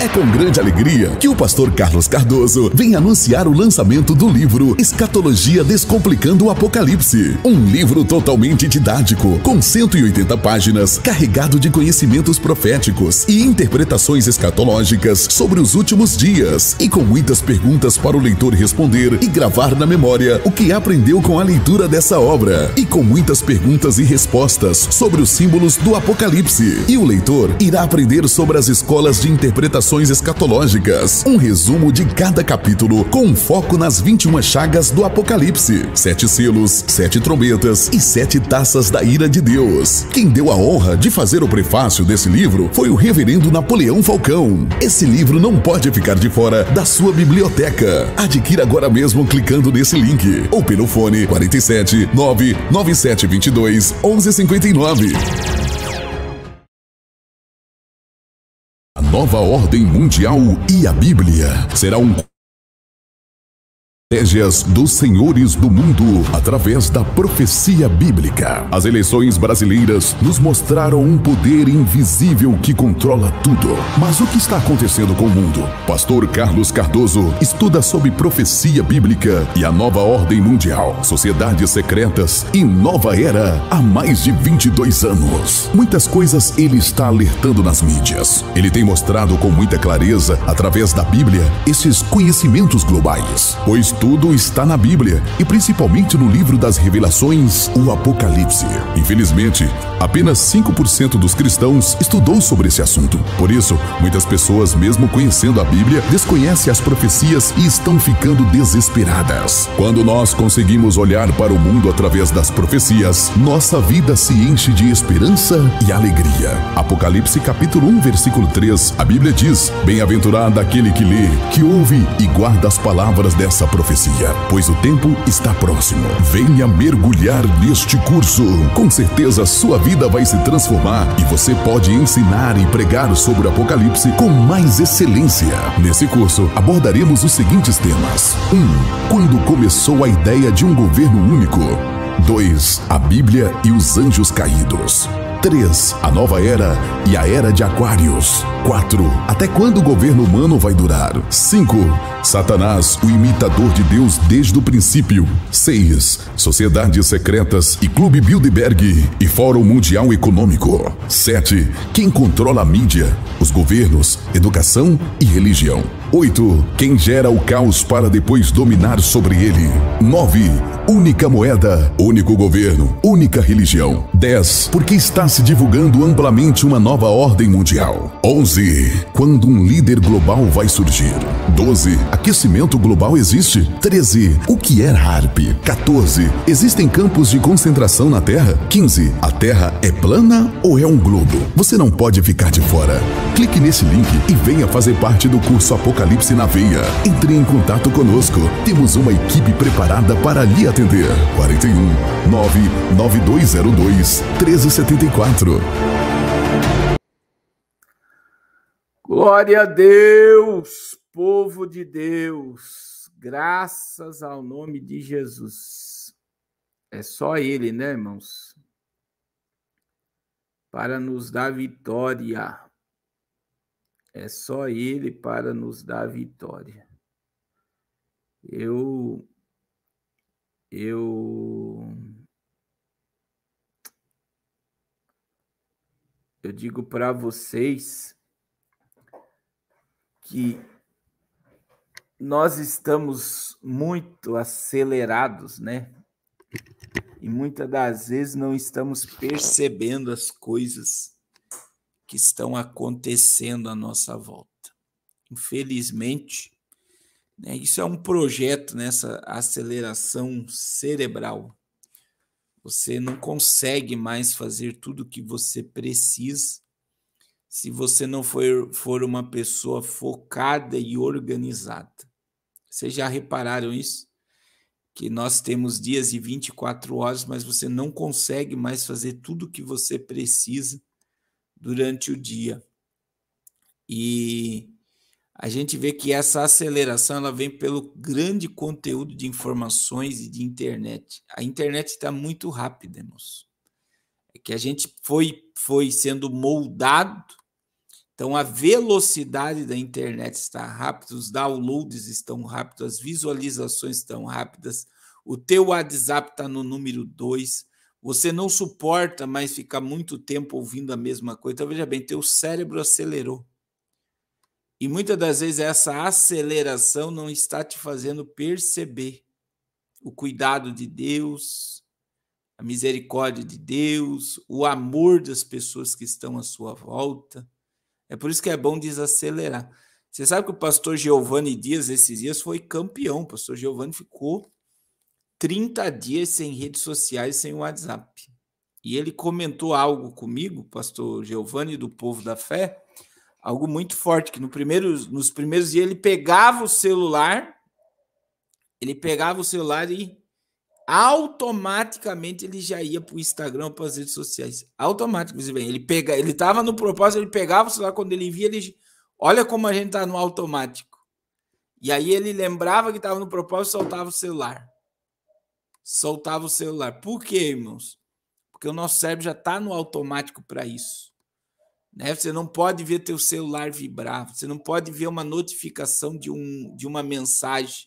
É com grande alegria que o pastor Carlos Cardoso vem anunciar o lançamento do livro Escatologia Descomplicando o Apocalipse. Um livro totalmente didático, com 180 páginas, carregado de conhecimentos proféticos e interpretações escatológicas sobre os últimos dias, e com muitas perguntas para o leitor responder e gravar na memória o que aprendeu com a leitura dessa obra, e com muitas perguntas e respostas sobre os símbolos do Apocalipse. E o leitor irá aprender sobre as escolas de interpretação escatológicas, um resumo de cada capítulo com foco nas 21 chagas do Apocalipse, sete selos, sete trombetas e sete taças da ira de Deus. Quem deu a honra de fazer o prefácio desse livro foi o reverendo Napoleão Falcão. Esse livro não pode ficar de fora da sua biblioteca. Adquira agora mesmo clicando nesse link ou pelo fone 47 997 22 1159. nova ordem mundial e a Bíblia. Será um estratégias dos senhores do mundo através da profecia bíblica. As eleições brasileiras nos mostraram um poder invisível que controla tudo. Mas o que está acontecendo com o mundo? Pastor Carlos Cardoso estuda sobre profecia bíblica e a nova ordem mundial, sociedades secretas e nova era há mais de 22 anos. Muitas coisas ele está alertando nas mídias. Ele tem mostrado com muita clareza, através da Bíblia, esses conhecimentos globais, pois tudo está na Bíblia e principalmente no livro das revelações, o Apocalipse. Infelizmente, apenas 5% dos cristãos estudou sobre esse assunto. Por isso, muitas pessoas, mesmo conhecendo a Bíblia, desconhecem as profecias e estão ficando desesperadas. Quando nós conseguimos olhar para o mundo através das profecias, nossa vida se enche de esperança e alegria. Apocalipse capítulo 1, versículo 3, a Bíblia diz: Bem-aventurado aquele que lê, que ouve e guarda as palavras dessa profecia profecia, pois o tempo está próximo. Venha mergulhar neste curso. Com certeza sua vida vai se transformar e você pode ensinar e pregar sobre o Apocalipse com mais excelência. Nesse curso abordaremos os seguintes temas: 1. Um, quando começou a ideia de um governo único? 2. A Bíblia e os anjos caídos. 3. A nova era e a era de Aquários. 4. Até quando o governo humano vai durar? 5. Satanás, o imitador de Deus desde o princípio. 6. Sociedades secretas e Clube Bilderberg e Fórum Mundial Econômico. 7. Quem controla a mídia, os governos, educação e religião. 8. Quem gera o caos para depois dominar sobre ele. 9. Única moeda, único governo, única religião. 10. Por que está se divulgando amplamente uma nova ordem mundial. 11. Quando um líder global vai surgir. 12. Aquecimento global existe. 13. O que é HARP? 14. Existem campos de concentração na Terra? 15. A Terra é plana ou é um globo? Você não pode ficar de fora. Clique nesse link e venha fazer parte do curso Apocalipse na Veia. Entre em contato conosco. Temos uma equipe preparada para lhe atender. 41 99202 1374 24. Glória a Deus, povo de Deus, graças ao nome de Jesus. É só Ele, né, irmãos? Para nos dar vitória. É só Ele para nos dar vitória. Eu. Eu eu digo para vocês que nós estamos muito acelerados, né? E muitas das vezes não estamos percebendo as coisas que estão acontecendo à nossa volta. Infelizmente, né, isso é um projeto nessa aceleração cerebral você não consegue mais fazer tudo o que você precisa se você não for, for uma pessoa focada e organizada. Vocês já repararam isso? Que nós temos dias e 24 horas, mas você não consegue mais fazer tudo o que você precisa durante o dia. E a gente vê que essa aceleração ela vem pelo grande conteúdo de informações e de internet. A internet está muito rápida, irmãos. É que a gente foi, foi sendo moldado, então a velocidade da internet está rápida, os downloads estão rápidos, as visualizações estão rápidas, o teu WhatsApp está no número 2, você não suporta mais ficar muito tempo ouvindo a mesma coisa. Então, veja bem, teu cérebro acelerou. E muitas das vezes essa aceleração não está te fazendo perceber o cuidado de Deus, a misericórdia de Deus, o amor das pessoas que estão à sua volta. É por isso que é bom desacelerar. Você sabe que o pastor Giovanni Dias, esses dias, foi campeão. O pastor Giovanni ficou 30 dias sem redes sociais, sem WhatsApp. E ele comentou algo comigo, pastor Giovanni, do Povo da Fé, algo muito forte, que no primeiro, nos primeiros dias ele pegava o celular, ele pegava o celular e automaticamente ele já ia para o Instagram, para as redes sociais. automaticamente Ele pega, ele estava no propósito, ele pegava o celular, quando ele via, ele. Olha como a gente está no automático. E aí ele lembrava que estava no propósito e soltava o celular. Soltava o celular. Por quê, irmãos? Porque o nosso cérebro já está no automático para isso. Né? Você não pode ver teu celular vibrar, você não pode ver uma notificação de, um, de uma mensagem.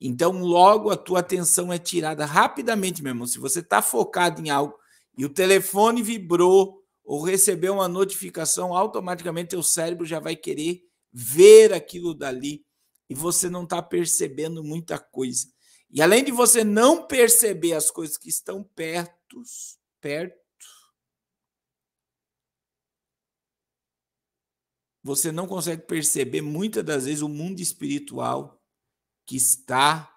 Então, logo a tua atenção é tirada rapidamente, meu irmão. Se você está focado em algo e o telefone vibrou ou recebeu uma notificação, automaticamente teu cérebro já vai querer ver aquilo dali e você não está percebendo muita coisa. E além de você não perceber as coisas que estão perto, perto, você não consegue perceber muitas das vezes o mundo espiritual que está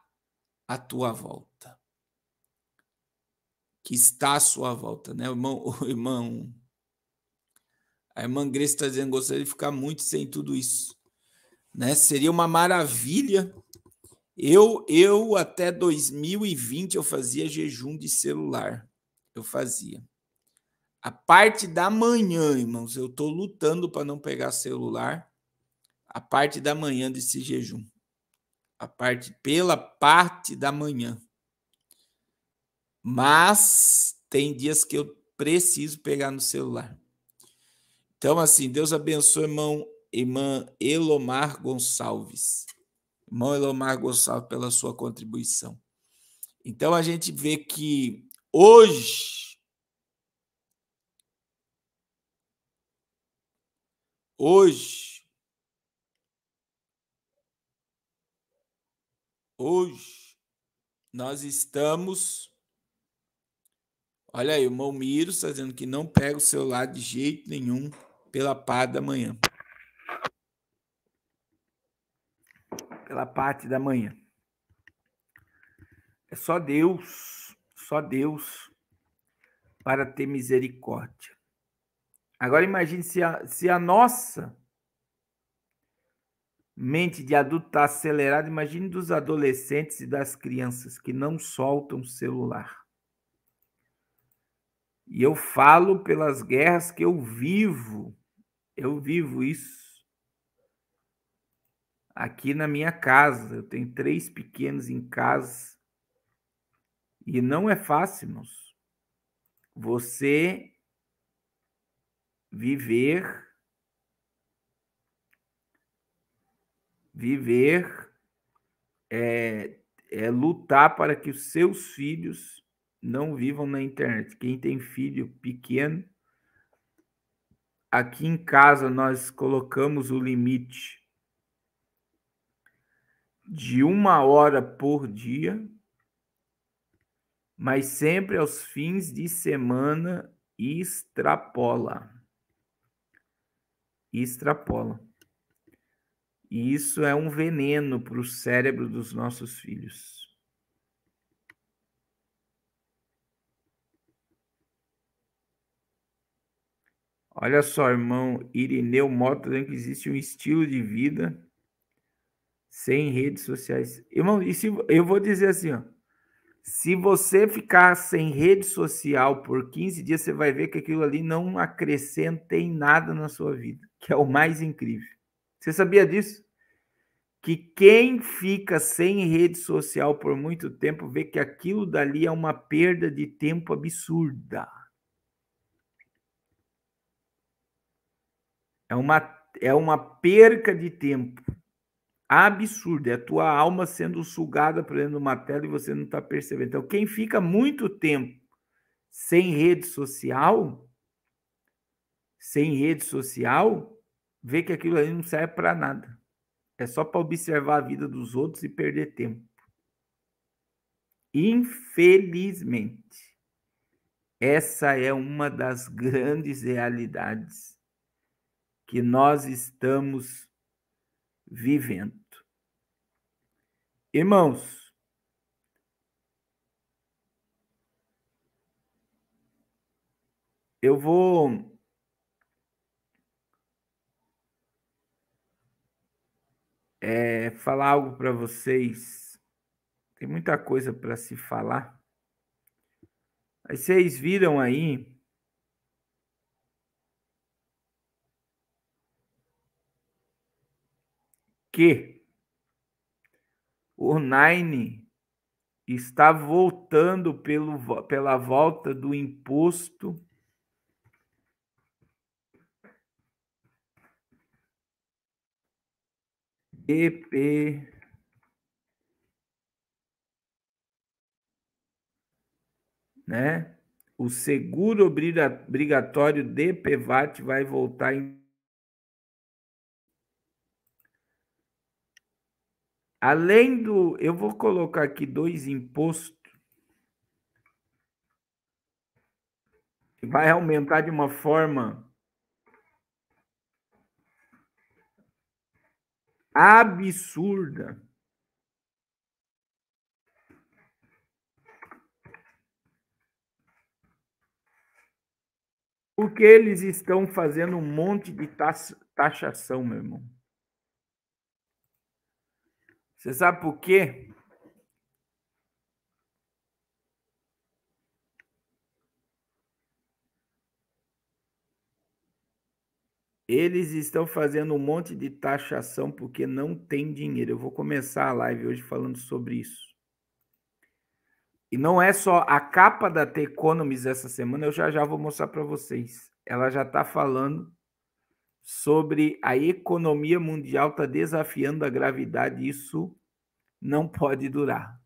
à tua volta. Que está à sua volta, né? irmão, o irmão a irmã Grace está dizendo gostaria de ficar muito sem tudo isso, né? Seria uma maravilha. Eu eu até 2020 eu fazia jejum de celular. Eu fazia. A parte da manhã, irmãos, eu estou lutando para não pegar celular. A parte da manhã desse jejum. A parte pela parte da manhã. Mas tem dias que eu preciso pegar no celular. Então, assim, Deus abençoe, irmão, irmã Elomar Gonçalves. Irmão Elomar Gonçalves, pela sua contribuição. Então, a gente vê que hoje Hoje, hoje, nós estamos. Olha aí, o Malmiro está dizendo que não pega o celular de jeito nenhum pela parte da manhã. Pela parte da manhã. É só Deus, só Deus para ter misericórdia. Agora imagine se a, se a nossa mente de adulto está acelerada, imagine dos adolescentes e das crianças que não soltam celular. E eu falo pelas guerras que eu vivo, eu vivo isso aqui na minha casa. Eu tenho três pequenos em casa. E não é fácil, irmãos. Você viver viver é, é lutar para que os seus filhos não vivam na internet. Quem tem filho pequeno, aqui em casa nós colocamos o limite de uma hora por dia, mas sempre aos fins de semana extrapola e extrapolam. E isso é um veneno para o cérebro dos nossos filhos. Olha só, irmão Irineu Mota, que existe um estilo de vida sem redes sociais. Irmão, e se, eu vou dizer assim, ó, se você ficar sem rede social por 15 dias, você vai ver que aquilo ali não acrescenta em nada na sua vida que é o mais incrível. Você sabia disso? Que quem fica sem rede social por muito tempo vê que aquilo dali é uma perda de tempo absurda. É uma, é uma perca de tempo absurda. É a tua alma sendo sugada por dentro de uma tela e você não está percebendo. Então, quem fica muito tempo sem rede social, sem rede social, vê que aquilo ali não serve para nada. É só para observar a vida dos outros e perder tempo. Infelizmente, essa é uma das grandes realidades que nós estamos vivendo. Irmãos, eu vou é, falar algo para vocês. Tem muita coisa para se falar. Mas vocês viram aí. Que o Nine está voltando pelo, pela volta do imposto EP né? O seguro obrigatório de PVAT vai voltar em Além do, eu vou colocar aqui dois impostos vai aumentar de uma forma absurda. Porque eles estão fazendo um monte de taxação, meu irmão. Você sabe por quê? Eles estão fazendo um monte de taxação porque não tem dinheiro. Eu vou começar a live hoje falando sobre isso. E não é só a capa da The Economist essa semana, eu já já vou mostrar para vocês. Ela já está falando sobre a economia mundial está desafiando a gravidade. Isso não pode durar.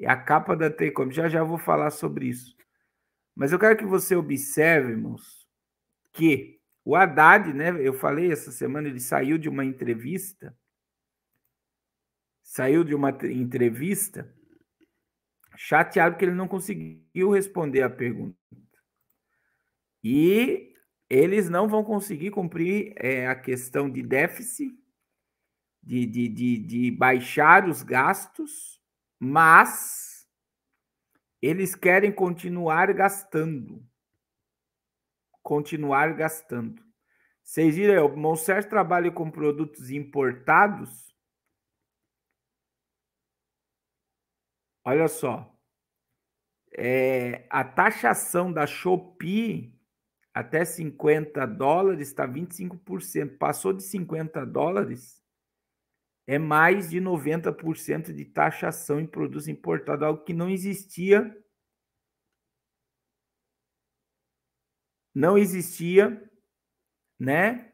É a capa da The Economist. Já já vou falar sobre isso. Mas eu quero que você observe, irmãos, que o Haddad, né, eu falei essa semana, ele saiu de uma entrevista, saiu de uma entrevista chateado porque ele não conseguiu responder a pergunta. E eles não vão conseguir cumprir é, a questão de déficit, de, de, de, de baixar os gastos, mas eles querem continuar gastando continuar gastando. Vocês viram, o Monser trabalha com produtos importados. Olha só. É, a taxação da Shopee até 50 dólares está 25%. Passou de 50 dólares, é mais de 90% de taxação em produtos importados, algo que não existia não existia, né?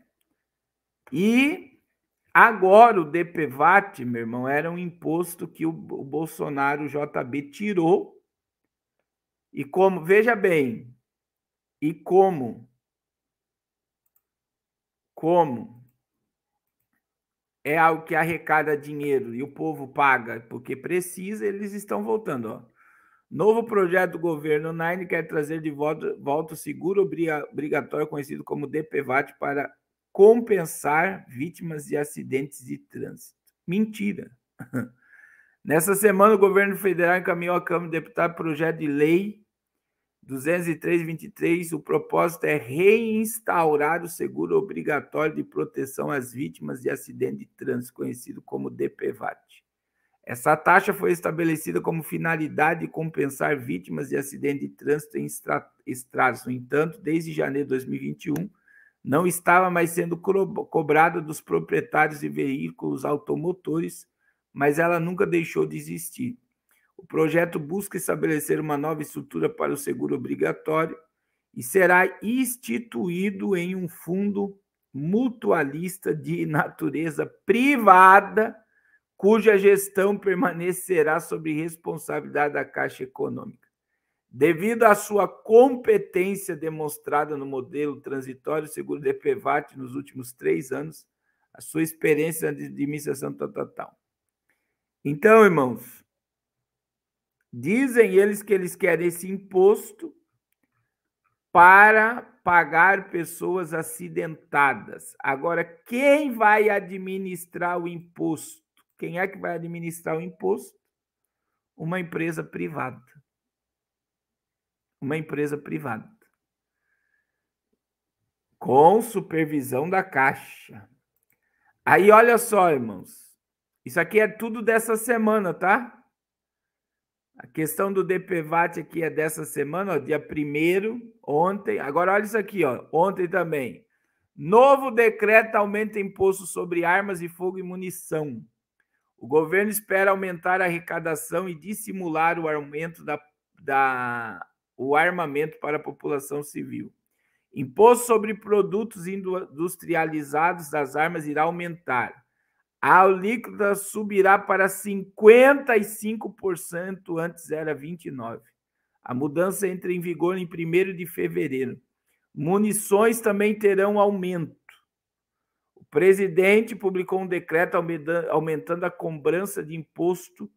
E agora o DPVAT, meu irmão, era um imposto que o, Bolsonaro o JB tirou. E como, veja bem, e como como é algo que arrecada dinheiro e o povo paga porque precisa, eles estão voltando, ó. Novo projeto do governo Nine quer trazer de volta, volta o seguro obrigatório conhecido como DPVAT para compensar vítimas de acidentes de trânsito. Mentira. Nessa semana, o governo federal encaminhou à Câmara de Deputados projeto de lei 203-23. O propósito é reinstaurar o seguro obrigatório de proteção às vítimas de acidente de trânsito, conhecido como DPVAT. Essa taxa foi estabelecida como finalidade de compensar vítimas de acidente de trânsito em estradas. No entanto, desde janeiro de 2021, não estava mais sendo cobrada dos proprietários de veículos automotores, mas ela nunca deixou de existir. O projeto busca estabelecer uma nova estrutura para o seguro obrigatório e será instituído em um fundo mutualista de natureza privada cuja gestão permanecerá sob responsabilidade da Caixa Econômica. Devido à sua competência demonstrada no modelo transitório seguro DPVAT nos últimos três anos, a sua experiência de administração total. Então, irmãos, dizem eles que eles querem esse imposto para pagar pessoas acidentadas. Agora, quem vai administrar o imposto? Quem é que vai administrar o imposto? Uma empresa privada. Uma empresa privada. Com supervisão da Caixa. Aí olha só, irmãos. Isso aqui é tudo dessa semana, tá? A questão do DPVAT aqui é dessa semana, ó, dia 1 ontem. Agora olha isso aqui, ó, ontem também. Novo decreto aumenta imposto sobre armas de fogo e munição. O governo espera aumentar a arrecadação e dissimular o aumento da, da, o armamento para a população civil. Imposto sobre produtos industrializados das armas irá aumentar. A alíquota subirá para 55%, antes era 29%. A mudança entra em vigor em 1 de fevereiro. Munições também terão aumento presidente publicou um decreto aumentando a cobrança de imposto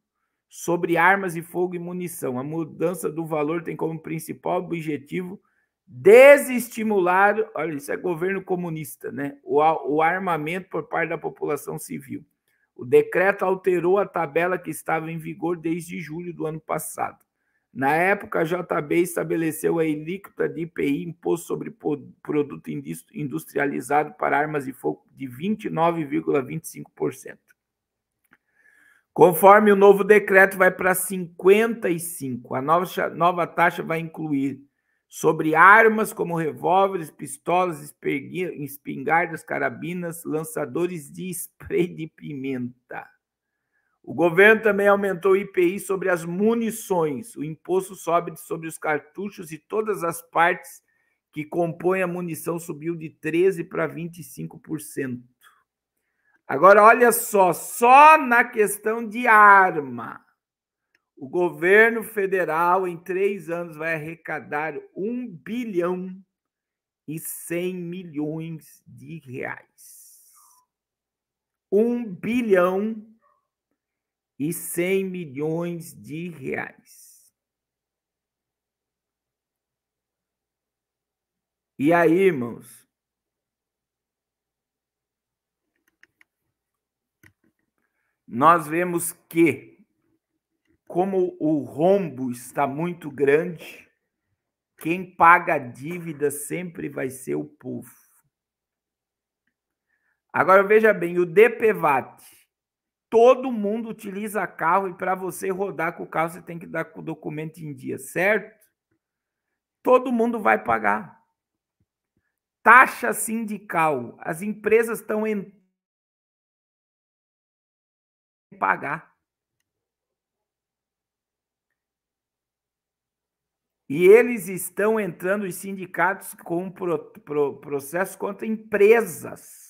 sobre armas de fogo e munição. A mudança do valor tem como principal objetivo desestimular, olha, isso é governo comunista, né? O, o armamento por parte da população civil. O decreto alterou a tabela que estava em vigor desde julho do ano passado. Na época, a JB estabeleceu a ilícita de IPI, Imposto sobre Produto Industrializado para Armas de Fogo, de 29,25%. Conforme o novo decreto vai para 55, a nova, nova taxa vai incluir sobre armas como revólveres, pistolas, espingardas, carabinas, lançadores de spray de pimenta. O governo também aumentou o IPI sobre as munições. O imposto sobe sobre os cartuchos e todas as partes que compõem a munição subiu de 13% para 25%. Agora, olha só, só na questão de arma, o governo federal em três anos vai arrecadar 1 bilhão e 100 milhões de reais. 1 bilhão e 100 milhões de reais. E aí, irmãos? Nós vemos que, como o rombo está muito grande, quem paga a dívida sempre vai ser o povo. Agora veja bem, o DPVAT, Todo mundo utiliza carro e para você rodar com o carro você tem que dar o documento em dia, certo? Todo mundo vai pagar. Taxa sindical. As empresas estão em pagar. E eles estão entrando, os sindicatos, com pro, pro, processo contra empresas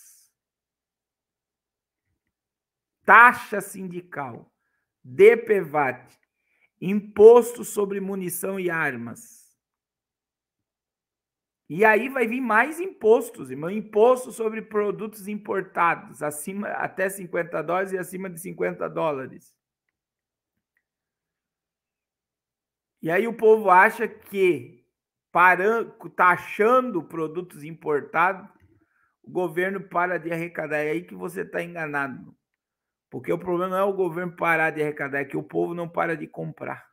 taxa sindical, DPVAT, imposto sobre munição e armas. E aí vai vir mais impostos, irmão. Imposto sobre produtos importados, acima até 50 dólares e acima de 50 dólares. E aí o povo acha que parando, taxando produtos importados, o governo para de arrecadar. É aí que você está enganado. Porque o problema não é o governo parar de arrecadar, é que o povo não para de comprar.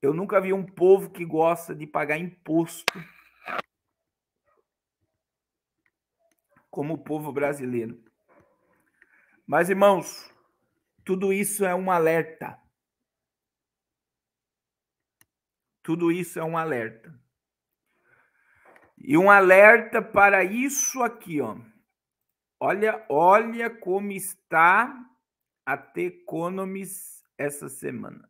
Eu nunca vi um povo que gosta de pagar imposto como o povo brasileiro. Mas, irmãos, tudo isso é um alerta. Tudo isso é um alerta. E um alerta para isso aqui, ó. Olha, olha como está a The Economist essa semana.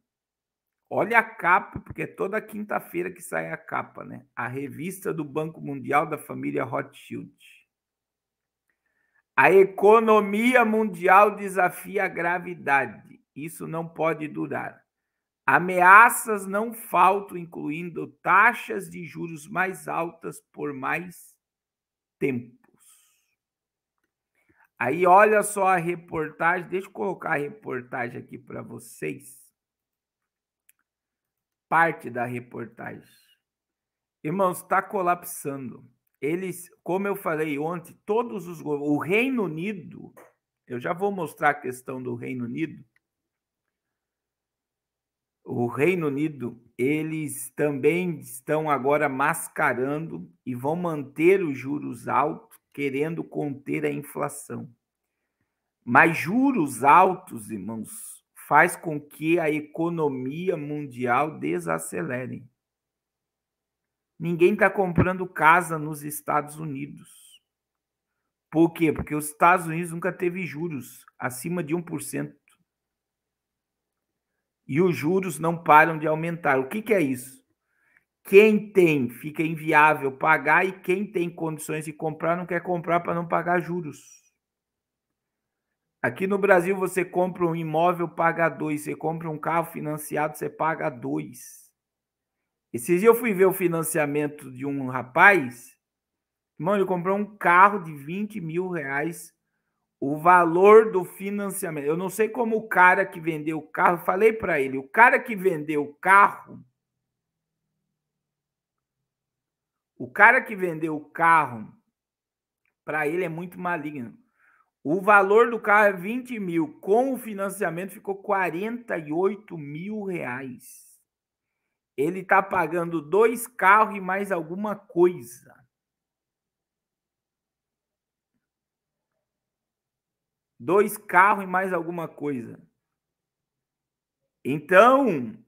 Olha a capa, porque é toda quinta-feira que sai a capa, né? A revista do Banco Mundial da família Rothschild. A economia mundial desafia a gravidade. Isso não pode durar. Ameaças não faltam, incluindo taxas de juros mais altas por mais tempo. Aí olha só a reportagem, deixa eu colocar a reportagem aqui para vocês. Parte da reportagem. Irmãos, está colapsando. Eles, como eu falei ontem, todos os o Reino Unido, eu já vou mostrar a questão do Reino Unido. O Reino Unido, eles também estão agora mascarando e vão manter os juros altos querendo conter a inflação. Mas juros altos, irmãos, faz com que a economia mundial desacelere. Ninguém está comprando casa nos Estados Unidos. Por quê? Porque os Estados Unidos nunca teve juros acima de 1%. E os juros não param de aumentar. O que, que é isso? quem tem fica inviável pagar e quem tem condições de comprar não quer comprar para não pagar juros. Aqui no Brasil você compra um imóvel, paga dois. Você compra um carro financiado, você paga dois. Esses dias eu fui ver o financiamento de um rapaz. Mano, ele comprou um carro de 20 mil reais. O valor do financiamento. Eu não sei como o cara que vendeu o carro. Falei para ele: o cara que vendeu o carro O cara que vendeu o carro, para ele é muito maligno. O valor do carro é 20 mil. Com o financiamento ficou 48 mil reais. Ele está pagando dois carros e mais alguma coisa. Dois carros e mais alguma coisa. Então,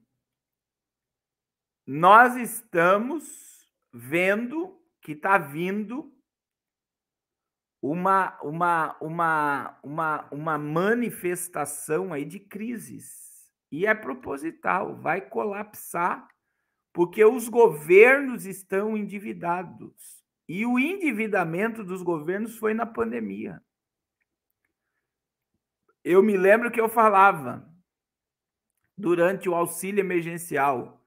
nós estamos vendo que está vindo uma, uma, uma, uma, uma manifestação aí de crises. E é proposital, vai colapsar, porque os governos estão endividados. E o endividamento dos governos foi na pandemia. Eu me lembro que eu falava durante o auxílio emergencial: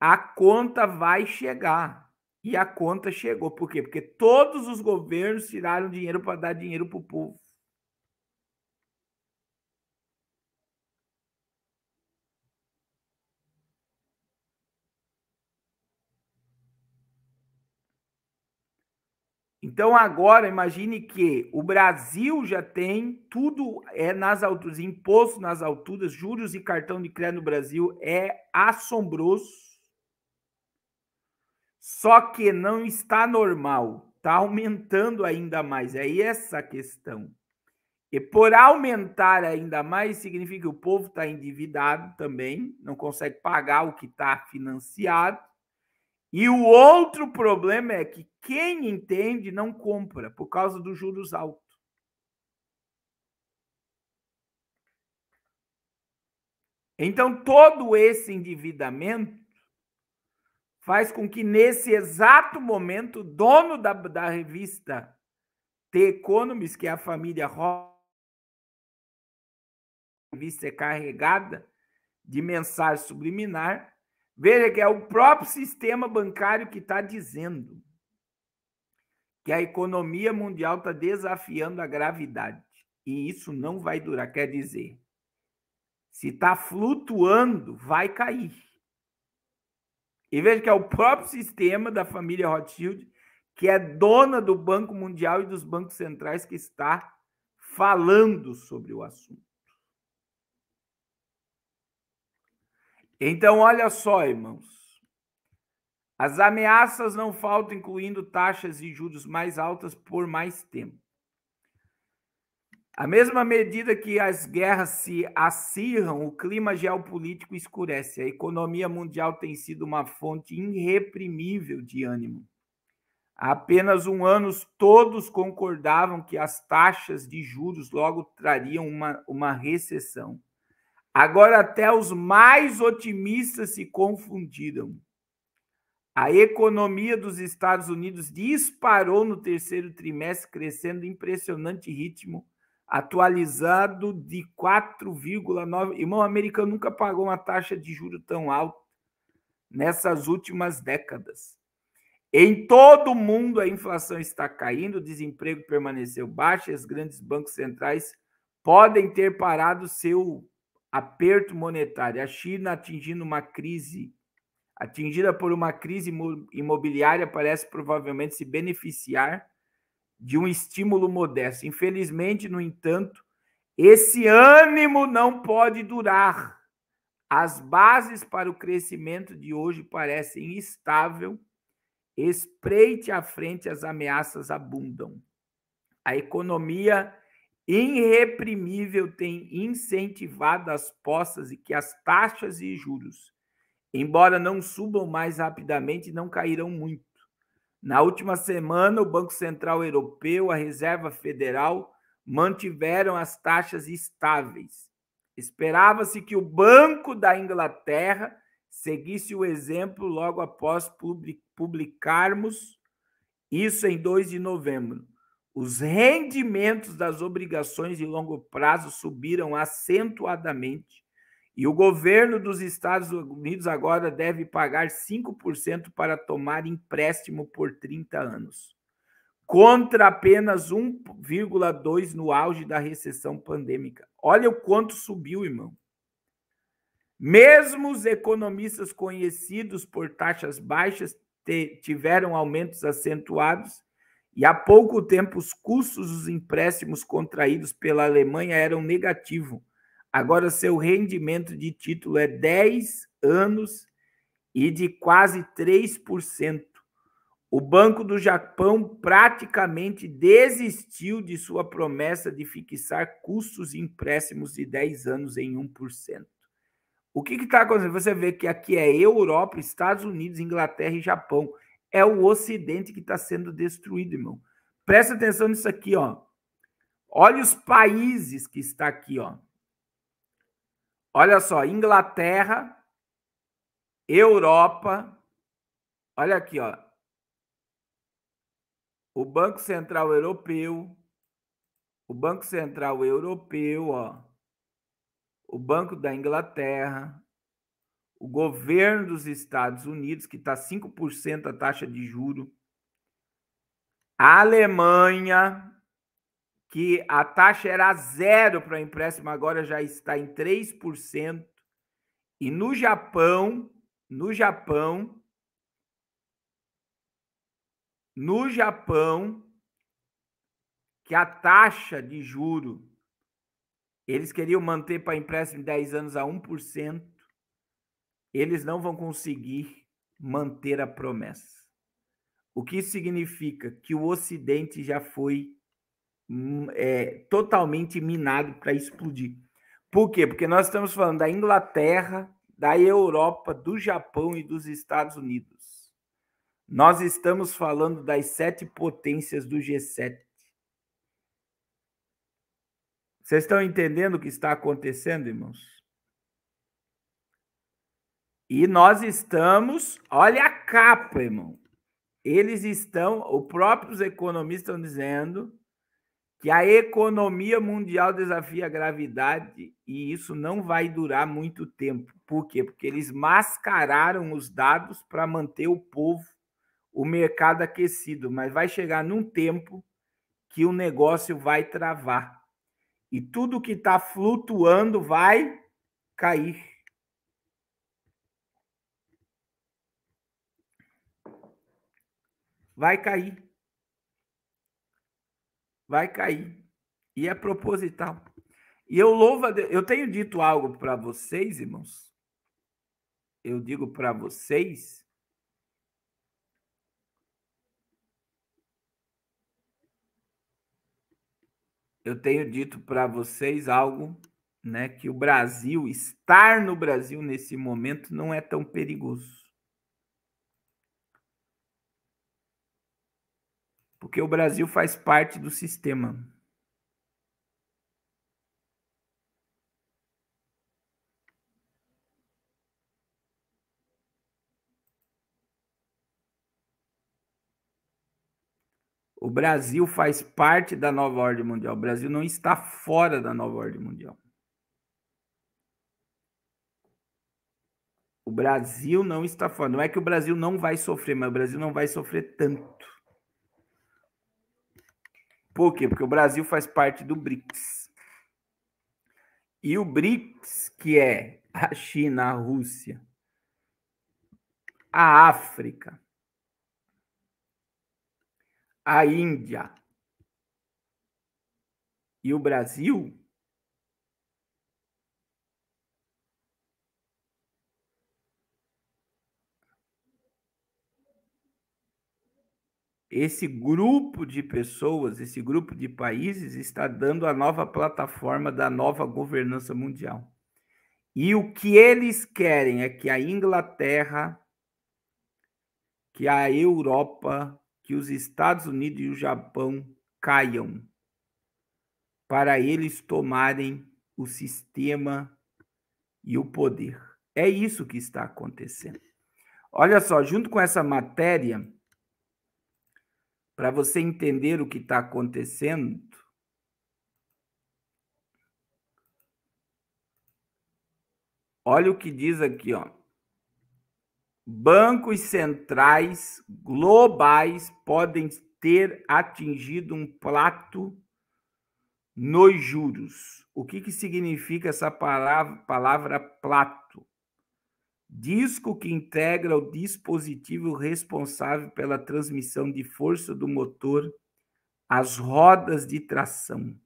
a conta vai chegar. E a conta chegou. Por quê? Porque todos os governos tiraram dinheiro para dar dinheiro para o povo. Então agora imagine que o Brasil já tem tudo é nas alturas, imposto nas alturas, juros e cartão de crédito no Brasil é assombroso. Só que não está normal, está aumentando ainda mais. É essa a questão. E por aumentar ainda mais, significa que o povo está endividado também, não consegue pagar o que está financiado. E o outro problema é que quem entende não compra por causa dos juros altos. Então, todo esse endividamento faz com que, nesse exato momento, o dono da, da revista The Economist, que é a família Ross, revista é carregada de mensagem subliminar, veja que é o próprio sistema bancário que está dizendo que a economia mundial está desafiando a gravidade. E isso não vai durar. Quer dizer, se está flutuando, vai cair. E veja que é o próprio sistema da família Rothschild, que é dona do Banco Mundial e dos bancos centrais, que está falando sobre o assunto. Então, olha só, irmãos. As ameaças não faltam, incluindo taxas e juros mais altas por mais tempo. À mesma medida que as guerras se acirram, o clima geopolítico escurece. A economia mundial tem sido uma fonte irreprimível de ânimo. Há apenas um ano, todos concordavam que as taxas de juros logo trariam uma, uma recessão. Agora, até os mais otimistas se confundiram. A economia dos Estados Unidos disparou no terceiro trimestre, crescendo em impressionante ritmo atualizado de 4,9. Irmão, o americano nunca pagou uma taxa de juro tão alta nessas últimas décadas. Em todo o mundo a inflação está caindo, o desemprego permaneceu baixo, e os grandes bancos centrais podem ter parado seu aperto monetário. A China atingindo uma crise, atingida por uma crise imobiliária, parece provavelmente se beneficiar de um estímulo modesto. Infelizmente, no entanto, esse ânimo não pode durar. As bases para o crescimento de hoje parecem instável. Espreite à frente, as ameaças abundam. A economia irreprimível tem incentivado as postas e que as taxas e juros, embora não subam mais rapidamente, não caíram muito. Na última semana, o Banco Central Europeu, a Reserva Federal, mantiveram as taxas estáveis. Esperava-se que o Banco da Inglaterra seguisse o exemplo logo após publicarmos isso em 2 de novembro. Os rendimentos das obrigações de longo prazo subiram acentuadamente e o governo dos Estados Unidos agora deve pagar 5% para tomar empréstimo por 30 anos, contra apenas 1,2% no auge da recessão pandêmica. Olha o quanto subiu, irmão. Mesmo os economistas conhecidos por taxas baixas tiveram aumentos acentuados e há pouco tempo os custos dos empréstimos contraídos pela Alemanha eram negativos Agora, seu rendimento de título é 10 anos e de quase 3%. O Banco do Japão praticamente desistiu de sua promessa de fixar custos e empréstimos de 10 anos em 1%. O que está acontecendo? Você vê que aqui é Europa, Estados Unidos, Inglaterra e Japão. É o Ocidente que está sendo destruído, irmão. Presta atenção nisso aqui, ó. Olha os países que está aqui, ó. Olha só, Inglaterra, Europa, olha aqui, ó. O Banco Central Europeu, o Banco Central Europeu, ó. O Banco da Inglaterra, o governo dos Estados Unidos, que está 5% a taxa de juro, a Alemanha, que a taxa era zero para empréstimo, agora já está em 3%. E no Japão, no Japão, no Japão, que a taxa de juro eles queriam manter para empréstimo 10 anos a 1%, eles não vão conseguir manter a promessa. O que isso significa? Que o Ocidente já foi Hum, é, totalmente minado para explodir. Por quê? Porque nós estamos falando da Inglaterra, da Europa, do Japão e dos Estados Unidos. Nós estamos falando das sete potências do G7. Vocês estão entendendo o que está acontecendo, irmãos? E nós estamos, olha a capa, irmão. Eles estão, os próprios economistas estão dizendo que a economia mundial desafia a gravidade e isso não vai durar muito tempo. Por quê? Porque eles mascararam os dados para manter o povo, o mercado aquecido, mas vai chegar num tempo que o negócio vai travar. E tudo que está flutuando vai cair. Vai cair vai cair. E é proposital. E eu louvo a Deus. Eu tenho dito algo para vocês, irmãos. Eu digo para vocês. Eu tenho dito para vocês algo, né, que o Brasil estar no Brasil nesse momento não é tão perigoso. Porque o Brasil faz parte do sistema. O Brasil faz parte da nova ordem mundial. O Brasil não está fora da nova ordem mundial. O Brasil não está fora. Não é que o Brasil não vai sofrer, mas o Brasil não vai sofrer tanto. Por quê? Porque o Brasil faz parte do BRICS. E o BRICS, que é a China, a Rússia, a África, a Índia e o Brasil, esse grupo de pessoas, esse grupo de países está dando a nova plataforma da nova governança mundial. E o que eles querem é que a Inglaterra, que a Europa, que os Estados Unidos e o Japão caiam para eles tomarem o sistema e o poder. É isso que está acontecendo. Olha só, junto com essa matéria, para você entender o que está acontecendo, olha o que diz aqui, ó. Bancos centrais globais podem ter atingido um plato nos juros. O que, que significa essa palavra, palavra plato? disco que integra o dispositivo responsável pela transmissão de força do motor às rodas de tração.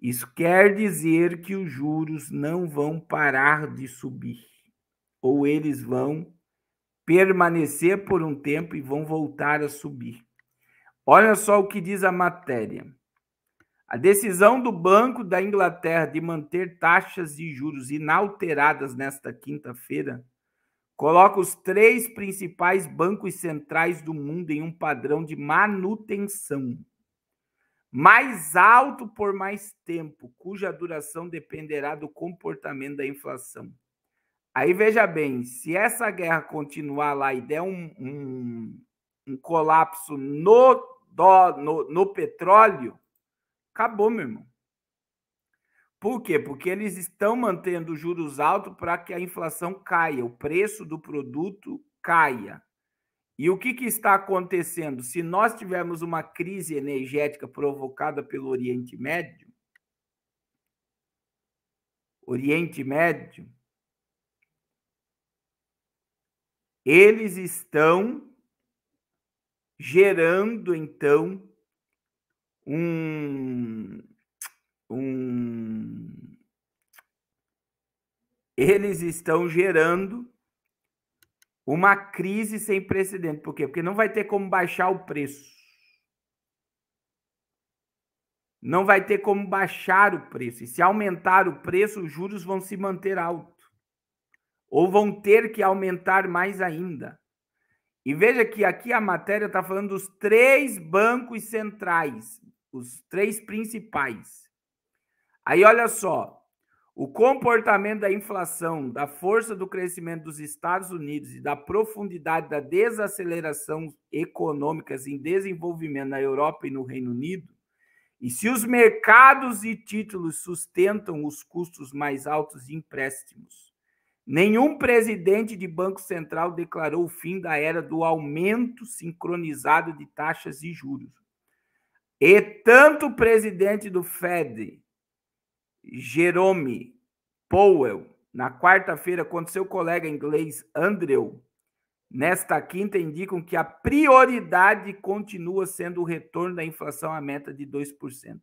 Isso quer dizer que os juros não vão parar de subir, ou eles vão permanecer por um tempo e vão voltar a subir. Olha só o que diz a matéria. A decisão do Banco da Inglaterra de manter taxas de juros inalteradas nesta quinta-feira coloca os três principais bancos centrais do mundo em um padrão de manutenção mais alto por mais tempo, cuja duração dependerá do comportamento da inflação. Aí veja bem, se essa guerra continuar lá e der um, um, um colapso no, no, no petróleo, Acabou, meu irmão. Por quê? Porque eles estão mantendo juros altos para que a inflação caia, o preço do produto caia. E o que, que, está acontecendo? Se nós tivermos uma crise energética provocada pelo Oriente Médio, Oriente Médio, eles estão gerando, então, um, um eles estão gerando uma crise sem precedente. Por quê? Porque não vai ter como baixar o preço. Não vai ter como baixar o preço. E se aumentar o preço, os juros vão se manter alto. Ou vão ter que aumentar mais ainda. E veja que aqui a matéria está falando dos três bancos centrais, os três principais. Aí olha só, o comportamento da inflação, da força do crescimento dos Estados Unidos e da profundidade da desaceleração econômicas em desenvolvimento na Europa e no Reino Unido, e se os mercados e títulos sustentam os custos mais altos de empréstimos Nenhum presidente de Banco Central declarou o fim da era do aumento sincronizado de taxas e juros. E tanto o presidente do Fed, Jerome Powell, na quarta-feira, quanto seu colega inglês Andrew, nesta quinta, indicam que a prioridade continua sendo o retorno da inflação à meta de 2%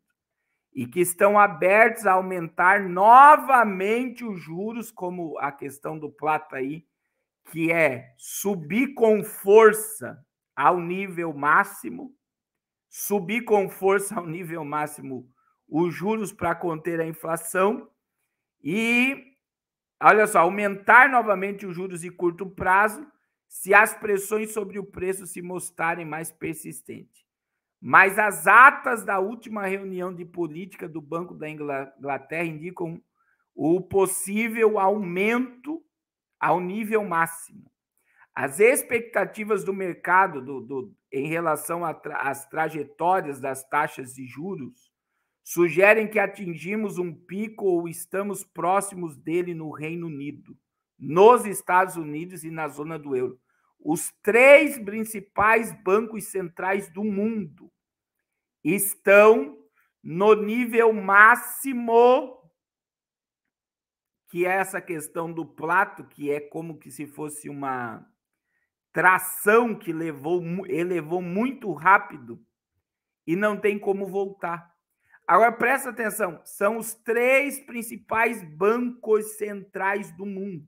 e que estão abertos a aumentar novamente os juros, como a questão do Plata aí, que é subir com força ao nível máximo, subir com força ao nível máximo os juros para conter a inflação e, olha só, aumentar novamente os juros de curto prazo se as pressões sobre o preço se mostrarem mais persistentes. Mas as atas da última reunião de política do Banco da Inglaterra indicam o possível aumento ao nível máximo. As expectativas do mercado do, do em relação às trajetórias das taxas de juros sugerem que atingimos um pico ou estamos próximos dele no Reino Unido, nos Estados Unidos e na zona do euro. Os três principais bancos centrais do mundo estão no nível máximo que é essa questão do plato, que é como que se fosse uma tração que levou elevou muito rápido e não tem como voltar. Agora presta atenção, são os três principais bancos centrais do mundo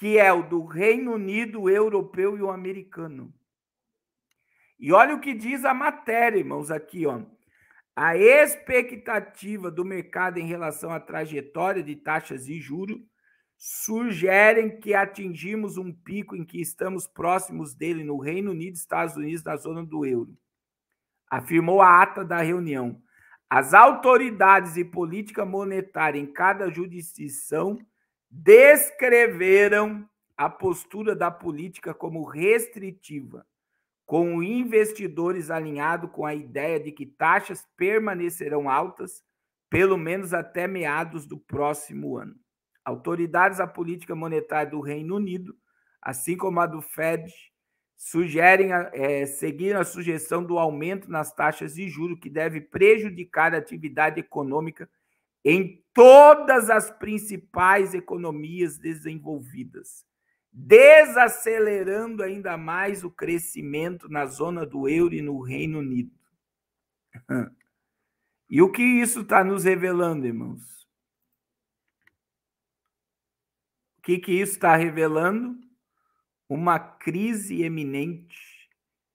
que é o do Reino Unido, o europeu e o americano. E olha o que diz a matéria, irmãos, aqui, ó. A expectativa do mercado em relação à trajetória de taxas e juros sugerem que atingimos um pico em que estamos próximos dele no Reino Unido, Estados Unidos, na zona do euro. Afirmou a ata da reunião. As autoridades e política monetária em cada jurisdição descreveram a postura da política como restritiva, com investidores alinhado com a ideia de que taxas permanecerão altas pelo menos até meados do próximo ano. Autoridades da política monetária do Reino Unido, assim como a do Fed, sugerem é, seguir a sugestão do aumento nas taxas de juros que deve prejudicar a atividade econômica em todas as principais economias desenvolvidas, desacelerando ainda mais o crescimento na zona do euro e no Reino Unido. E o que isso está nos revelando, irmãos? O que, que isso está revelando? Uma crise eminente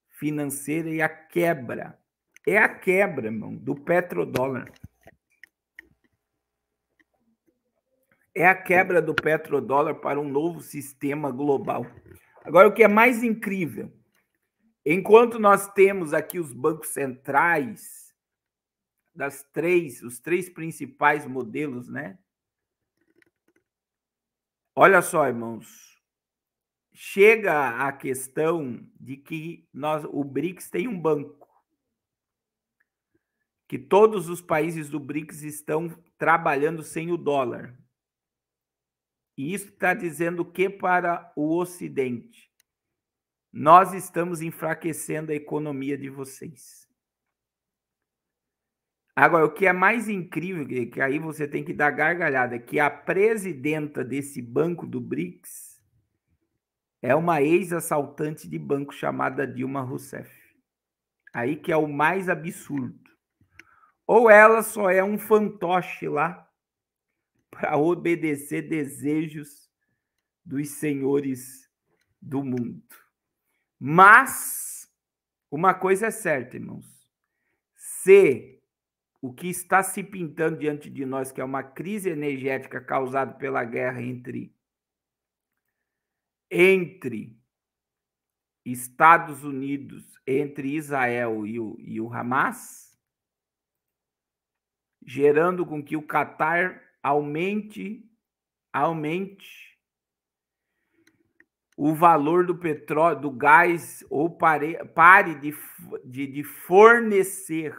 financeira e a quebra. É a quebra, irmão, do petrodólar. é a quebra do petrodólar para um novo sistema global. Agora, o que é mais incrível, enquanto nós temos aqui os bancos centrais das três, os três principais modelos, né? Olha só, irmãos, chega a questão de que nós, o BRICS tem um banco, que todos os países do BRICS estão trabalhando sem o dólar. E isso está dizendo o que para o Ocidente? Nós estamos enfraquecendo a economia de vocês. Agora, o que é mais incrível, que aí você tem que dar gargalhada, que a presidenta desse banco do BRICS é uma ex-assaltante de banco chamada Dilma Rousseff. Aí que é o mais absurdo. Ou ela só é um fantoche lá para obedecer desejos dos senhores do mundo. Mas uma coisa é certa, irmãos. Se o que está se pintando diante de nós, que é uma crise energética causada pela guerra entre entre Estados Unidos, entre Israel e o, e o Hamas, gerando com que o Catar aumente, aumente o valor do petróleo, do gás, ou pare, pare de, de, de fornecer,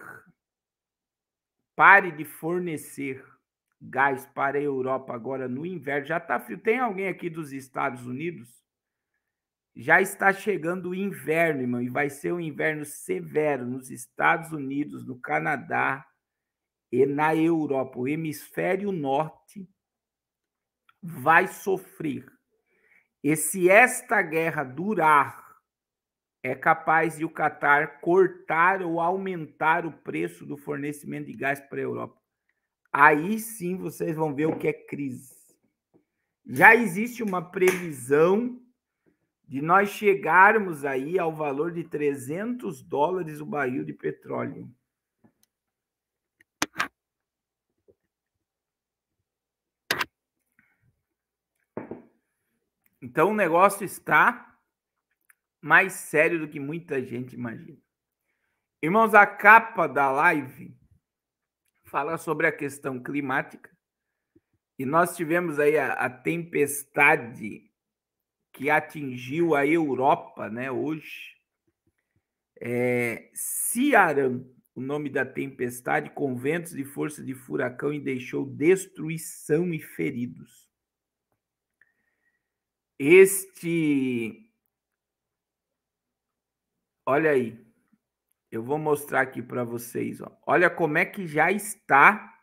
pare de fornecer gás para a Europa agora no inverno. Já está frio. Tem alguém aqui dos Estados Unidos? Já está chegando o inverno, irmão, e vai ser um inverno severo nos Estados Unidos, no Canadá, e na Europa, o hemisfério norte, vai sofrer. E se esta guerra durar, é capaz de o Catar cortar ou aumentar o preço do fornecimento de gás para a Europa. Aí sim vocês vão ver o que é crise. Já existe uma previsão de nós chegarmos aí ao valor de 300 dólares o barril de petróleo. Então o negócio está mais sério do que muita gente imagina. Irmãos, a capa da live fala sobre a questão climática e nós tivemos aí a, a tempestade que atingiu a Europa, né? Hoje, é, o nome da tempestade, com ventos e força de furacão e deixou destruição e feridos. Este. Olha aí. Eu vou mostrar aqui para vocês. Ó. Olha como é que já está.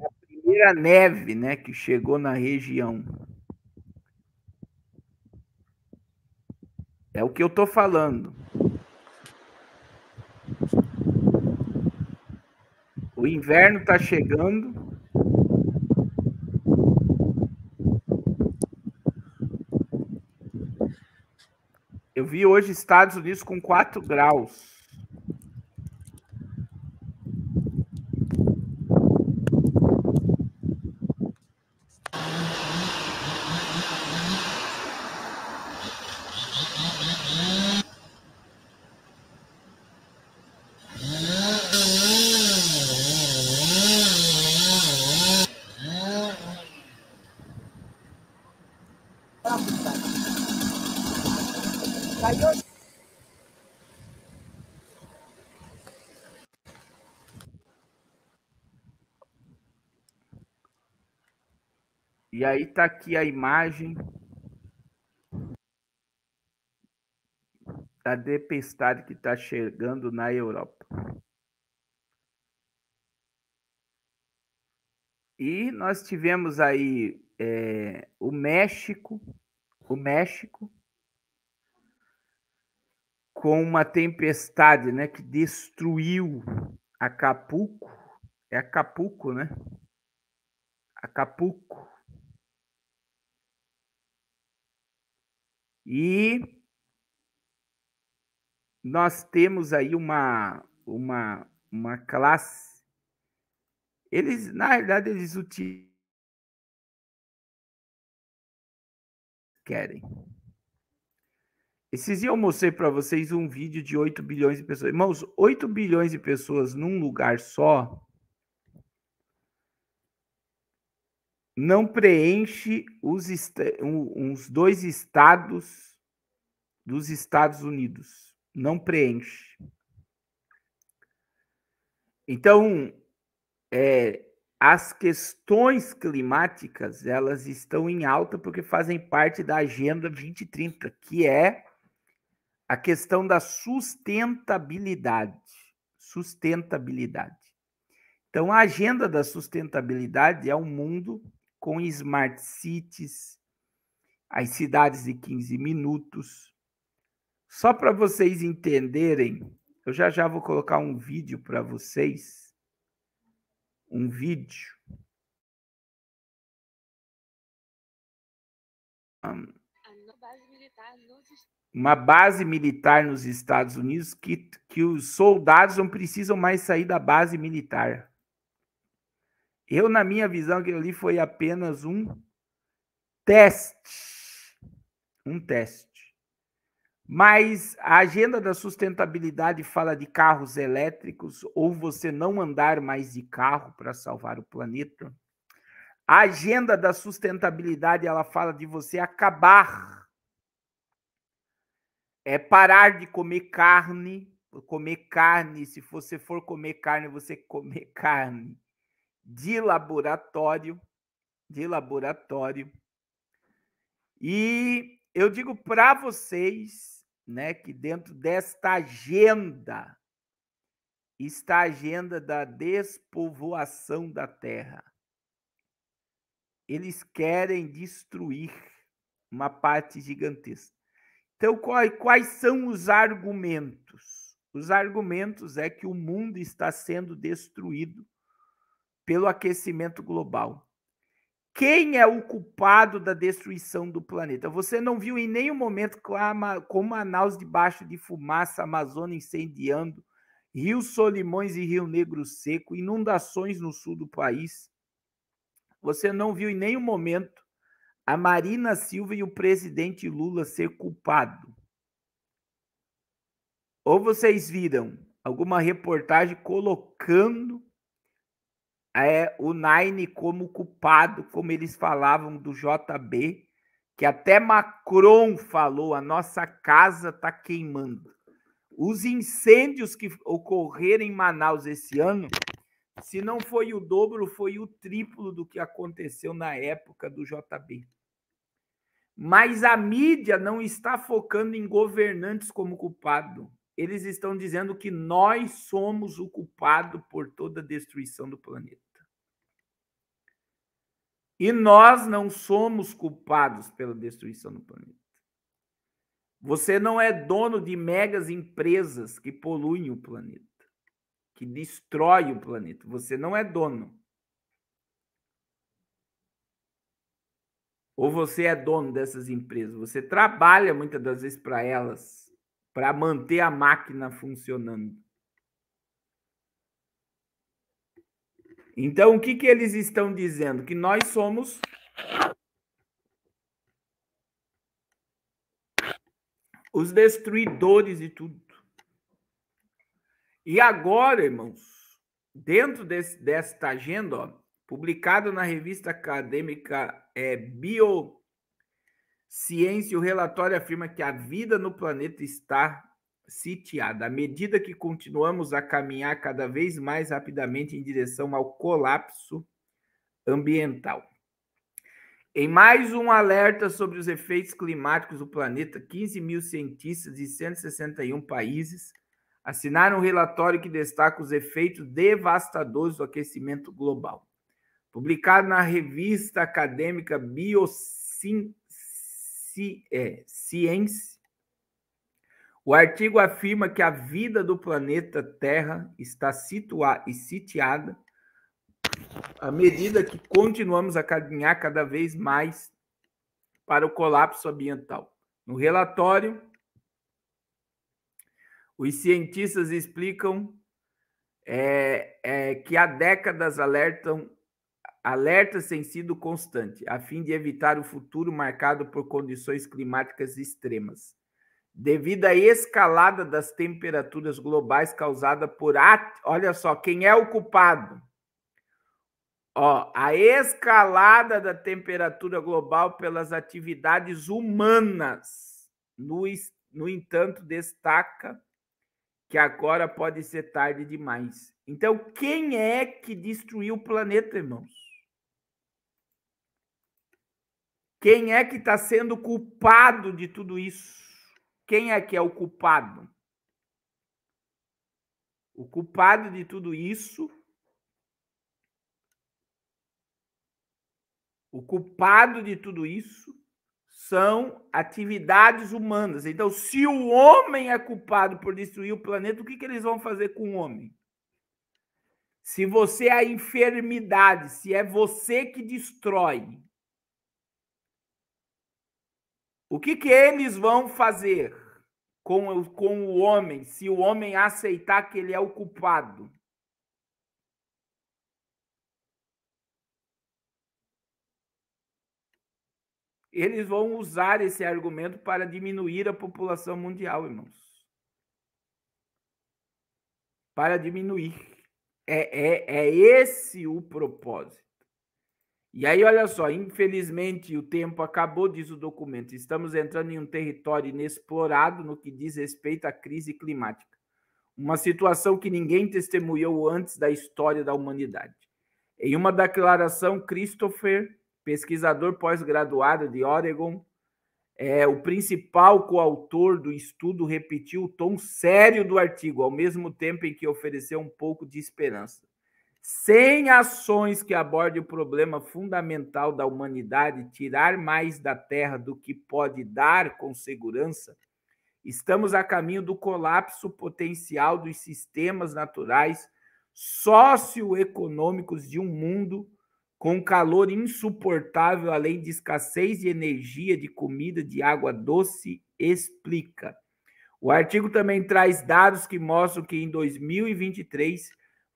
A primeira neve, né, que chegou na região. É o que eu tô falando. O inverno está chegando. Eu vi hoje Estados Unidos com 4 graus. aí tá aqui a imagem da tempestade que está chegando na Europa. E nós tivemos aí é, o México, o México com uma tempestade, né, que destruiu Acapulco, é Acapulco, né? Acapulco, E nós temos aí uma, uma, uma classe. Eles, na verdade, eles utilizam. Querem. Esses dias eu mostrei para vocês um vídeo de 8 bilhões de pessoas. Irmãos, 8 bilhões de pessoas num lugar só não preenche os uns dois estados dos Estados Unidos. Não preenche. Então, é, as questões climáticas elas estão em alta porque fazem parte da Agenda 2030, que é a questão da sustentabilidade. Sustentabilidade. Então, a agenda da sustentabilidade é um mundo com smart cities, as cidades de 15 minutos. Só para vocês entenderem, eu já já vou colocar um vídeo para vocês. Um vídeo. Uma base militar nos Estados Unidos que, que os soldados não precisam mais sair da base militar. Eu, na minha visão, que ali foi apenas um teste. Um teste. Mas a agenda da sustentabilidade fala de carros elétricos ou você não andar mais de carro para salvar o planeta. A agenda da sustentabilidade ela fala de você acabar é parar de comer carne, comer carne, se você for comer carne, você comer carne de laboratório, de laboratório. E eu digo para vocês, né, que dentro desta agenda está a agenda da despovoação da terra. Eles querem destruir uma parte gigantesca. Então, quais são os argumentos? Os argumentos é que o mundo está sendo destruído pelo aquecimento global. Quem é o culpado da destruição do planeta? Você não viu em nenhum momento como Manaus debaixo de fumaça, Amazônia incendiando, Rio Solimões e Rio Negro seco, inundações no sul do país. Você não viu em nenhum momento a Marina Silva e o presidente Lula ser culpado. Ou vocês viram alguma reportagem colocando é, o Nine como culpado, como eles falavam do JB, que até Macron falou: a nossa casa está queimando. Os incêndios que ocorreram em Manaus esse ano, se não foi o dobro, foi o triplo do que aconteceu na época do JB. Mas a mídia não está focando em governantes como culpado eles estão dizendo que nós somos o culpado por toda a destruição do planeta. E nós não somos culpados pela destruição do planeta. Você não é dono de megas empresas que poluem o planeta, que destroem o planeta. Você não é dono. Ou você é dono dessas empresas. Você trabalha muitas das vezes para elas para manter a máquina funcionando. Então, o que, que eles estão dizendo? Que nós somos. Os destruidores de tudo. E agora, irmãos, dentro desse, desta agenda, ó, publicado na revista acadêmica é, Bio Ciência, o relatório afirma que a vida no planeta está sitiada. À medida que continuamos a caminhar cada vez mais rapidamente em direção ao colapso ambiental. Em mais um alerta sobre os efeitos climáticos do planeta, 15 mil cientistas de 161 países assinaram um relatório que destaca os efeitos devastadores do aquecimento global. Publicado na revista acadêmica Biosyn ci, é, ciência, o artigo afirma que a vida do planeta Terra está situada e sitiada à medida que continuamos a caminhar cada vez mais para o colapso ambiental. No relatório, os cientistas explicam é, é, que há décadas alertam Alerta tem sido constante, a fim de evitar o futuro marcado por condições climáticas extremas. Devido à escalada das temperaturas globais causada por. At... Olha só, quem é o culpado? Ó, a escalada da temperatura global pelas atividades humanas. No, no entanto, destaca que agora pode ser tarde demais. Então, quem é que destruiu o planeta, irmãos? Quem é que está sendo culpado de tudo isso? Quem é que é o culpado? O culpado de tudo isso. O culpado de tudo isso são atividades humanas. Então, se o homem é culpado por destruir o planeta, o que, que eles vão fazer com o homem? Se você é a enfermidade, se é você que destrói o que, que eles vão fazer com o, com o homem se o homem aceitar que ele é o culpado? Eles vão usar esse argumento para diminuir a população mundial, irmãos. Para diminuir. É, é, é esse o propósito. E aí, olha só, infelizmente o tempo acabou, diz o documento. Estamos entrando em um território inexplorado no que diz respeito à crise climática. Uma situação que ninguém testemunhou antes da história da humanidade. Em uma declaração, Christopher, pesquisador pós-graduado de Oregon, é, o principal coautor do estudo repetiu o tom sério do artigo, ao mesmo tempo em que ofereceu um pouco de esperança sem ações que abordem o problema fundamental da humanidade, tirar mais da terra do que pode dar com segurança, estamos a caminho do colapso potencial dos sistemas naturais socioeconômicos de um mundo com calor insuportável, além de escassez de energia, de comida, de água doce, explica. O artigo também traz dados que mostram que em 2023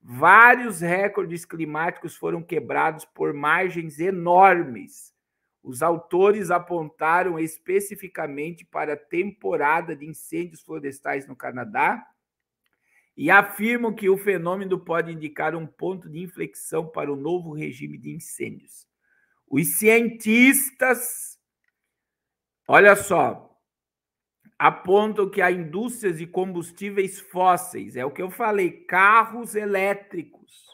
Vários recordes climáticos foram quebrados por margens enormes. Os autores apontaram especificamente para a temporada de incêndios florestais no Canadá e afirmam que o fenômeno pode indicar um ponto de inflexão para o novo regime de incêndios. Os cientistas, olha só, apontam que há indústrias de combustíveis fósseis, é o que eu falei, carros elétricos,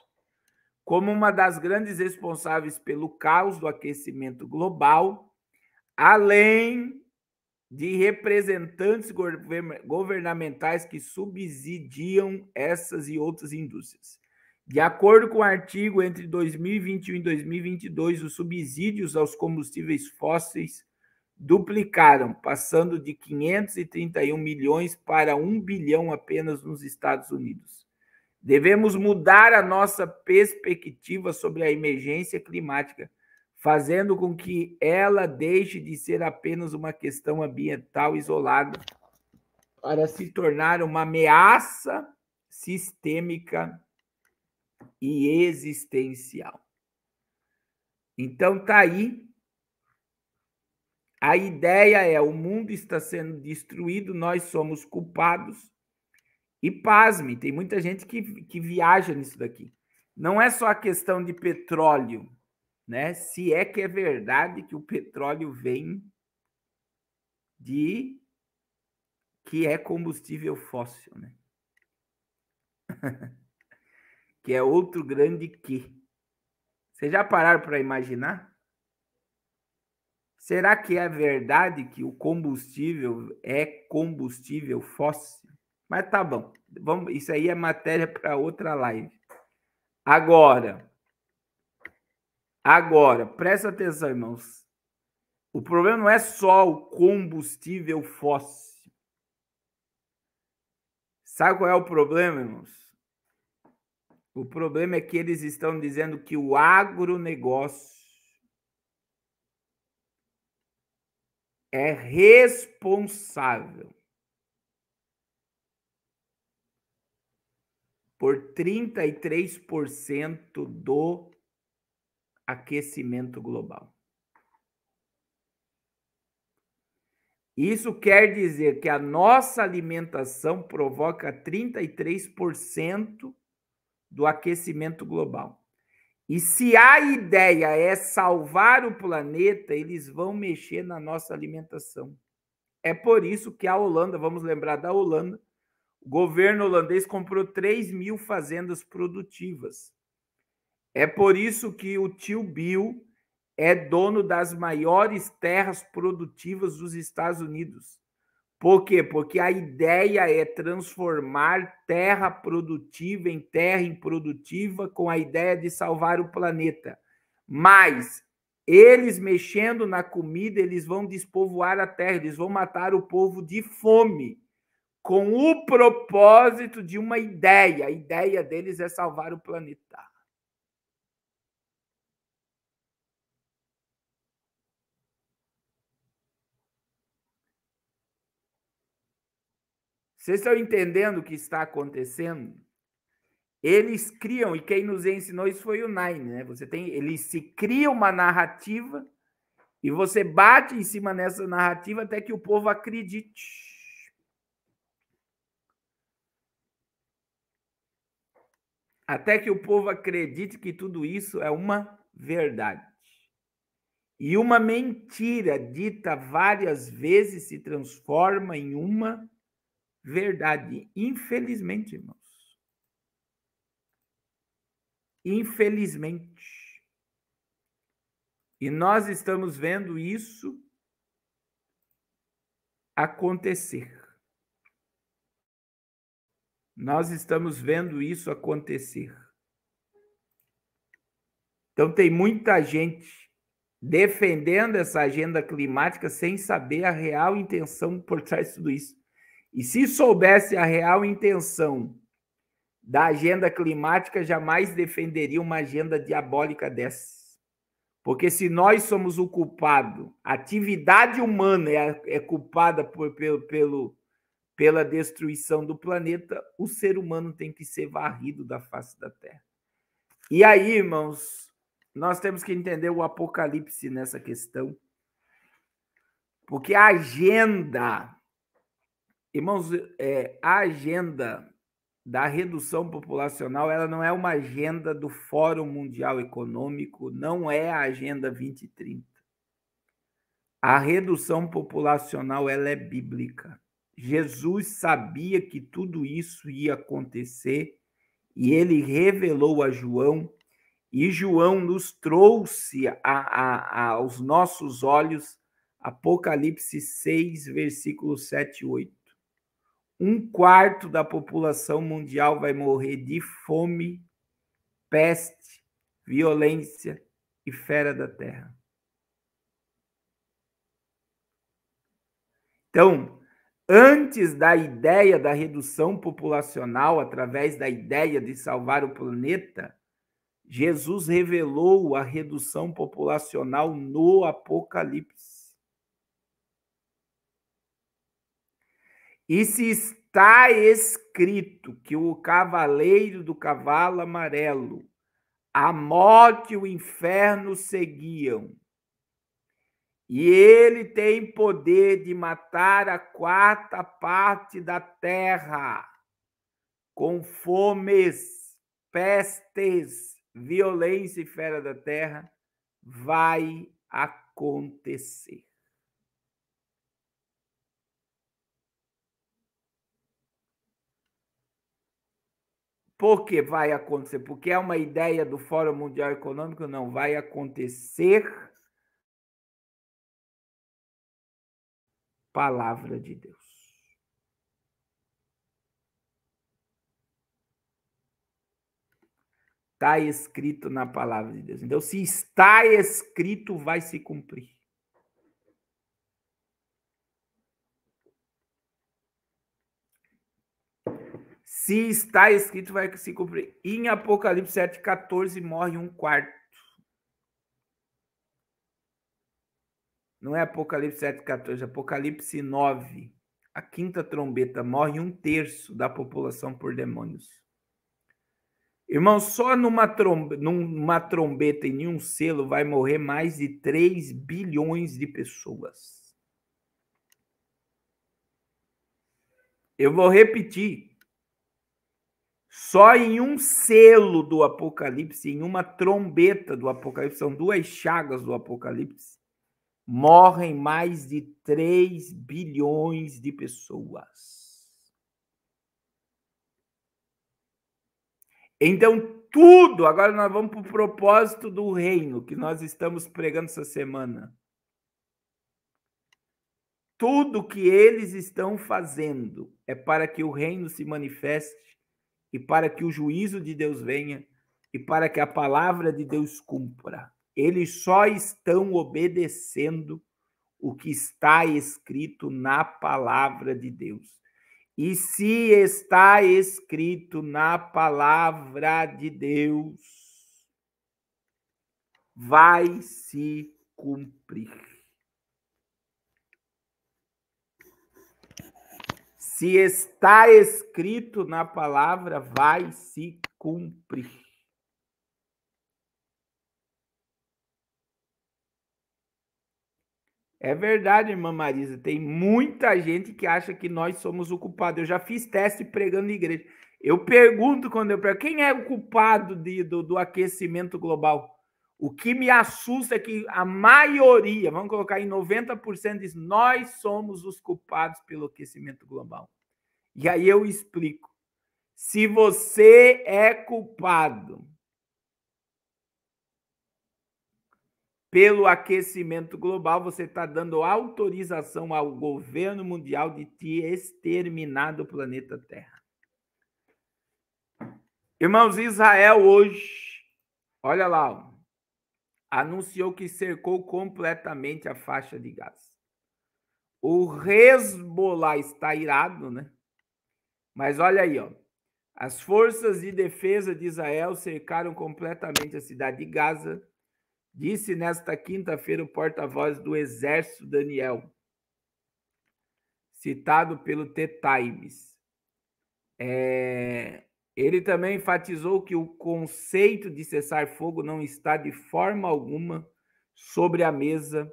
como uma das grandes responsáveis pelo caos do aquecimento global, além de representantes governamentais que subsidiam essas e outras indústrias. De acordo com o artigo, entre 2021 e 2022, os subsídios aos combustíveis fósseis duplicaram, passando de 531 milhões para 1 bilhão apenas nos Estados Unidos. Devemos mudar a nossa perspectiva sobre a emergência climática, fazendo com que ela deixe de ser apenas uma questão ambiental isolada para se tornar uma ameaça sistêmica e existencial. Então tá aí a ideia é: o mundo está sendo destruído, nós somos culpados. E pasme, tem muita gente que, que viaja nisso daqui. Não é só a questão de petróleo, né? Se é que é verdade que o petróleo vem de que é combustível fóssil, né? que é outro grande que. Vocês já pararam para imaginar? Será que é verdade que o combustível é combustível fóssil? Mas tá bom, vamos, isso aí é matéria para outra live. Agora, agora, presta atenção, irmãos. O problema não é só o combustível fóssil. Sabe qual é o problema, irmãos? O problema é que eles estão dizendo que o agronegócio é responsável por 33% do aquecimento global. Isso quer dizer que a nossa alimentação provoca 33% do aquecimento global. E se a ideia é salvar o planeta, eles vão mexer na nossa alimentação. É por isso que a Holanda, vamos lembrar da Holanda, o governo holandês comprou 3 mil fazendas produtivas. É por isso que o tio Bill é dono das maiores terras produtivas dos Estados Unidos. Por quê? Porque a ideia é transformar terra produtiva em terra improdutiva com a ideia de salvar o planeta. Mas eles mexendo na comida, eles vão despovoar a terra, eles vão matar o povo de fome, com o propósito de uma ideia. A ideia deles é salvar o planeta. Vocês estão entendendo o que está acontecendo? Eles criam, e quem nos ensinou isso foi o Nine, né? Você tem, ele se cria uma narrativa e você bate em cima dessa narrativa até que o povo acredite. Até que o povo acredite que tudo isso é uma verdade. E uma mentira dita várias vezes se transforma em uma verdade. Infelizmente, irmãos. Infelizmente. E nós estamos vendo isso acontecer. Nós estamos vendo isso acontecer. Então, tem muita gente defendendo essa agenda climática sem saber a real intenção por trás de tudo isso. E se soubesse a real intenção da agenda climática, jamais defenderia uma agenda diabólica dessa. Porque se nós somos o culpado, a atividade humana é, é culpada por, pelo, pelo, pela destruição do planeta, o ser humano tem que ser varrido da face da Terra. E aí, irmãos, nós temos que entender o apocalipse nessa questão. Porque a agenda Irmãos, é, a agenda da redução populacional, ela não é uma agenda do Fórum Mundial Econômico, não é a Agenda 2030. A redução populacional ela é bíblica. Jesus sabia que tudo isso ia acontecer e ele revelou a João, e João nos trouxe a, a, a, aos nossos olhos Apocalipse 6, versículo 7 e 8. Um quarto da população mundial vai morrer de fome, peste, violência e fera da terra. Então, antes da ideia da redução populacional através da ideia de salvar o planeta, Jesus revelou a redução populacional no Apocalipse. E se está escrito que o cavaleiro do cavalo amarelo, a morte e o inferno seguiam, e ele tem poder de matar a quarta parte da terra com fomes, pestes, violência e fera da terra, vai acontecer. Por que vai acontecer? Porque é uma ideia do Fórum Mundial Econômico? Não, vai acontecer. Palavra de Deus. Está escrito na palavra de Deus. Então, se está escrito, vai se cumprir. se está escrito, vai se cumprir. em Apocalipse 7,14, morre um quarto. Não é Apocalipse 7,14, é Apocalipse 9. A quinta trombeta morre um terço da população por demônios. Irmão, só numa trombeta, numa trombeta e nenhum selo vai morrer mais de 3 bilhões de pessoas. Eu vou repetir. Só em um selo do Apocalipse, em uma trombeta do Apocalipse, são duas chagas do Apocalipse, morrem mais de 3 bilhões de pessoas. Então, tudo, agora nós vamos para o propósito do reino que nós estamos pregando essa semana. Tudo que eles estão fazendo é para que o reino se manifeste e para que o juízo de Deus venha e para que a palavra de Deus cumpra. Eles só estão obedecendo o que está escrito na palavra de Deus. E se está escrito na palavra de Deus, vai se cumprir. Se está escrito na palavra, vai se cumprir. É verdade, irmã Marisa. Tem muita gente que acha que nós somos o culpado. Eu já fiz teste pregando na igreja. Eu pergunto quando eu prego, quem é o culpado de, do, do aquecimento global? O que me assusta é que a maioria, vamos colocar em 90%, diz nós somos os culpados pelo aquecimento global. E aí eu explico. Se você é culpado pelo aquecimento global, você está dando autorização ao governo mundial de te exterminar do planeta Terra. Irmãos, Israel hoje, olha lá, anunciou que cercou completamente a faixa de Gaza. O Hezbollah está irado, né? Mas olha aí, ó. As forças de defesa de Israel cercaram completamente a cidade de Gaza, disse nesta quinta-feira o porta-voz do Exército Daniel, citado pelo The Times. É... Ele também enfatizou que o conceito de cessar-fogo não está de forma alguma sobre a mesa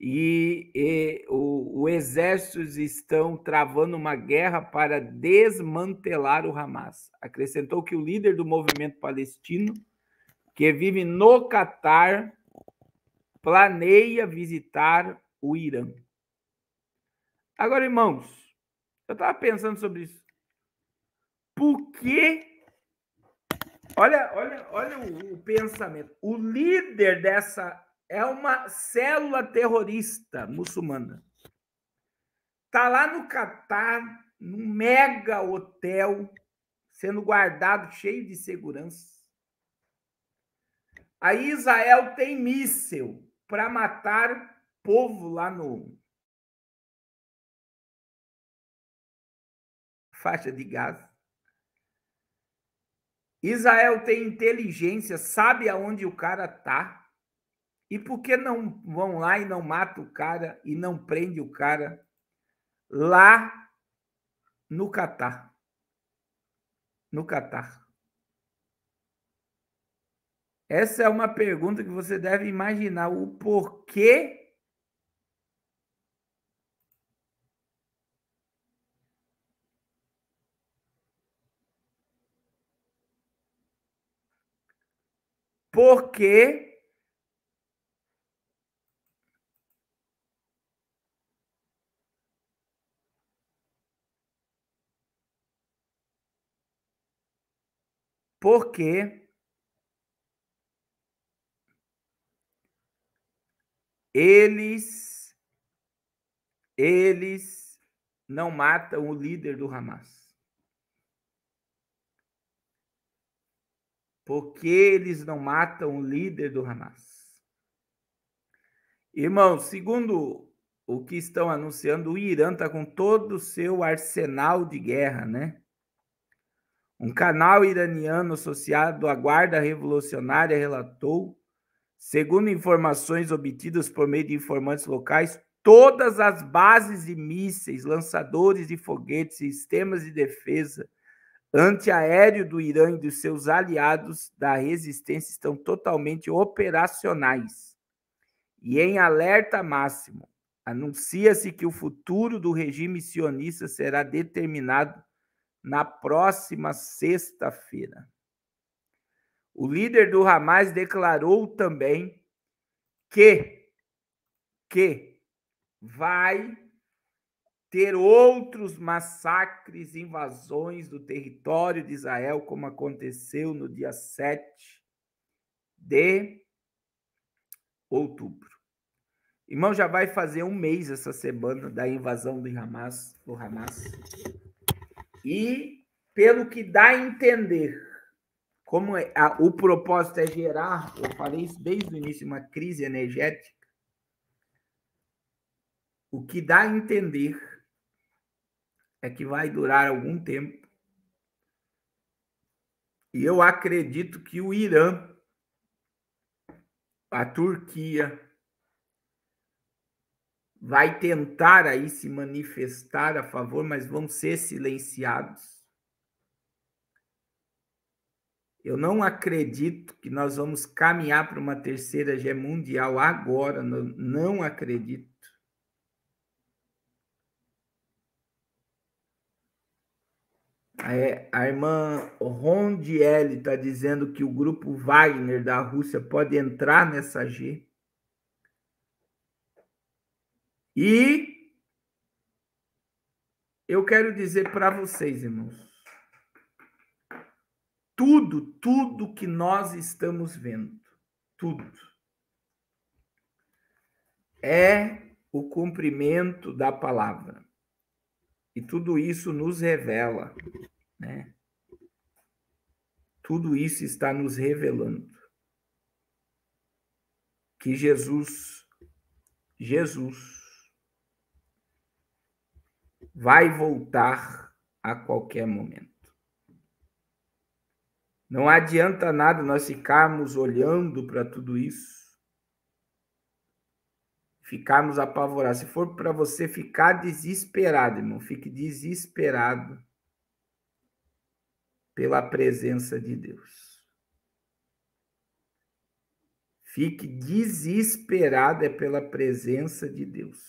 e, e o, o exércitos estão travando uma guerra para desmantelar o Hamas. Acrescentou que o líder do movimento palestino, que vive no Catar, planeia visitar o Irã. Agora, irmãos, eu estava pensando sobre isso porque olha, olha, olha o, o pensamento. O líder dessa é uma célula terrorista muçulmana. Tá lá no Catar, num mega hotel, sendo guardado, cheio de segurança. a Israel tem míssil para matar povo lá no faixa de Gaza. Israel tem inteligência, sabe aonde o cara tá. E por que não vão lá e não mata o cara e não prende o cara lá no Catar? No Catar. Essa é uma pergunta que você deve imaginar o porquê porque porque eles eles não matam o líder do Hamas. Por que eles não matam o líder do Hamas? Irmão, segundo o que estão anunciando, o Irã está com todo o seu arsenal de guerra, né? Um canal iraniano associado à Guarda Revolucionária relatou, segundo informações obtidas por meio de informantes locais, todas as bases de mísseis, lançadores de foguetes, sistemas de defesa antiaéreo do Irã e dos seus aliados da resistência estão totalmente operacionais e em alerta máximo. Anuncia-se que o futuro do regime sionista será determinado na próxima sexta-feira. O líder do Hamas declarou também que que vai ter outros massacres, invasões do território de Israel, como aconteceu no dia 7 de outubro. Irmão, já vai fazer um mês essa semana da invasão do Hamas, do Hamas. E, pelo que dá a entender, como é, a, o propósito é gerar, eu falei isso desde o início, uma crise energética, o que dá a entender é que vai durar algum tempo. E eu acredito que o Irã, a Turquia, vai tentar aí se manifestar a favor, mas vão ser silenciados. Eu não acredito que nós vamos caminhar para uma terceira G mundial agora, não, não acredito. a irmã Rondielli está dizendo que o grupo Wagner da Rússia pode entrar nessa G. E eu quero dizer para vocês, irmãos, tudo, tudo que nós estamos vendo, tudo, é o cumprimento da palavra. E tudo isso nos revela né? Tudo isso está nos revelando que Jesus, Jesus, vai voltar a qualquer momento. Não adianta nada nós ficarmos olhando para tudo isso, ficarmos apavorados. Se for para você ficar desesperado, irmão, fique desesperado pela presença de Deus. Fique desesperada é pela presença de Deus.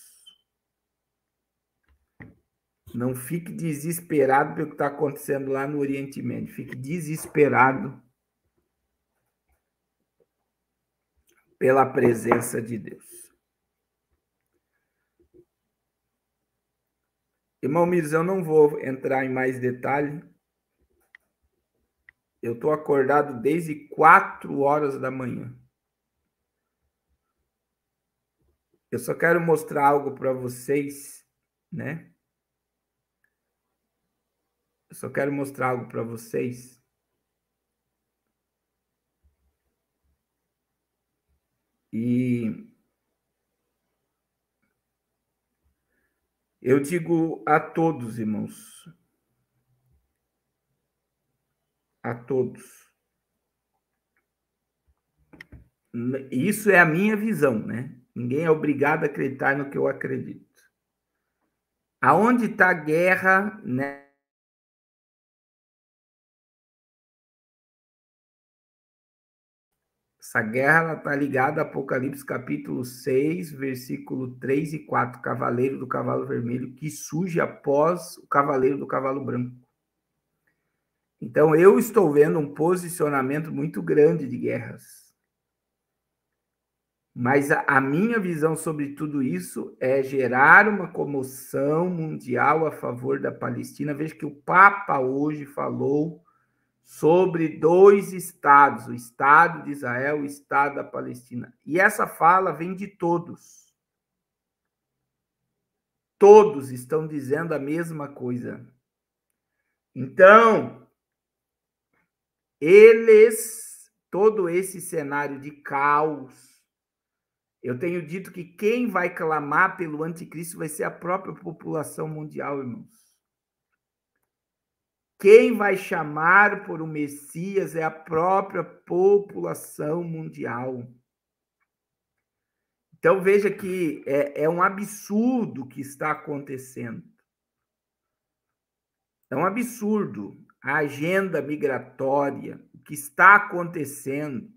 Não fique desesperado pelo que está acontecendo lá no Oriente Médio. Fique desesperado pela presença de Deus. Irmão Mirza, eu não vou entrar em mais detalhe, eu estou acordado desde 4 horas da manhã. Eu só quero mostrar algo para vocês, né? Eu só quero mostrar algo para vocês. E eu digo a todos, irmãos, a todos. Isso é a minha visão, né? Ninguém é obrigado a acreditar no que eu acredito. Aonde está a guerra, né? Essa guerra está ligada a Apocalipse capítulo 6, versículo 3 e 4, Cavaleiro do Cavalo Vermelho, que surge após o Cavaleiro do Cavalo Branco. Então, eu estou vendo um posicionamento muito grande de guerras. Mas a, a minha visão sobre tudo isso é gerar uma comoção mundial a favor da Palestina. Veja que o Papa hoje falou sobre dois estados, o Estado de Israel e o Estado da Palestina. E essa fala vem de todos. Todos estão dizendo a mesma coisa. Então, eles, todo esse cenário de caos, eu tenho dito que quem vai clamar pelo anticristo vai ser a própria população mundial, irmãos. Quem vai chamar por o Messias é a própria população mundial. Então veja que é, é um absurdo o que está acontecendo. É um absurdo a agenda migratória, o que está acontecendo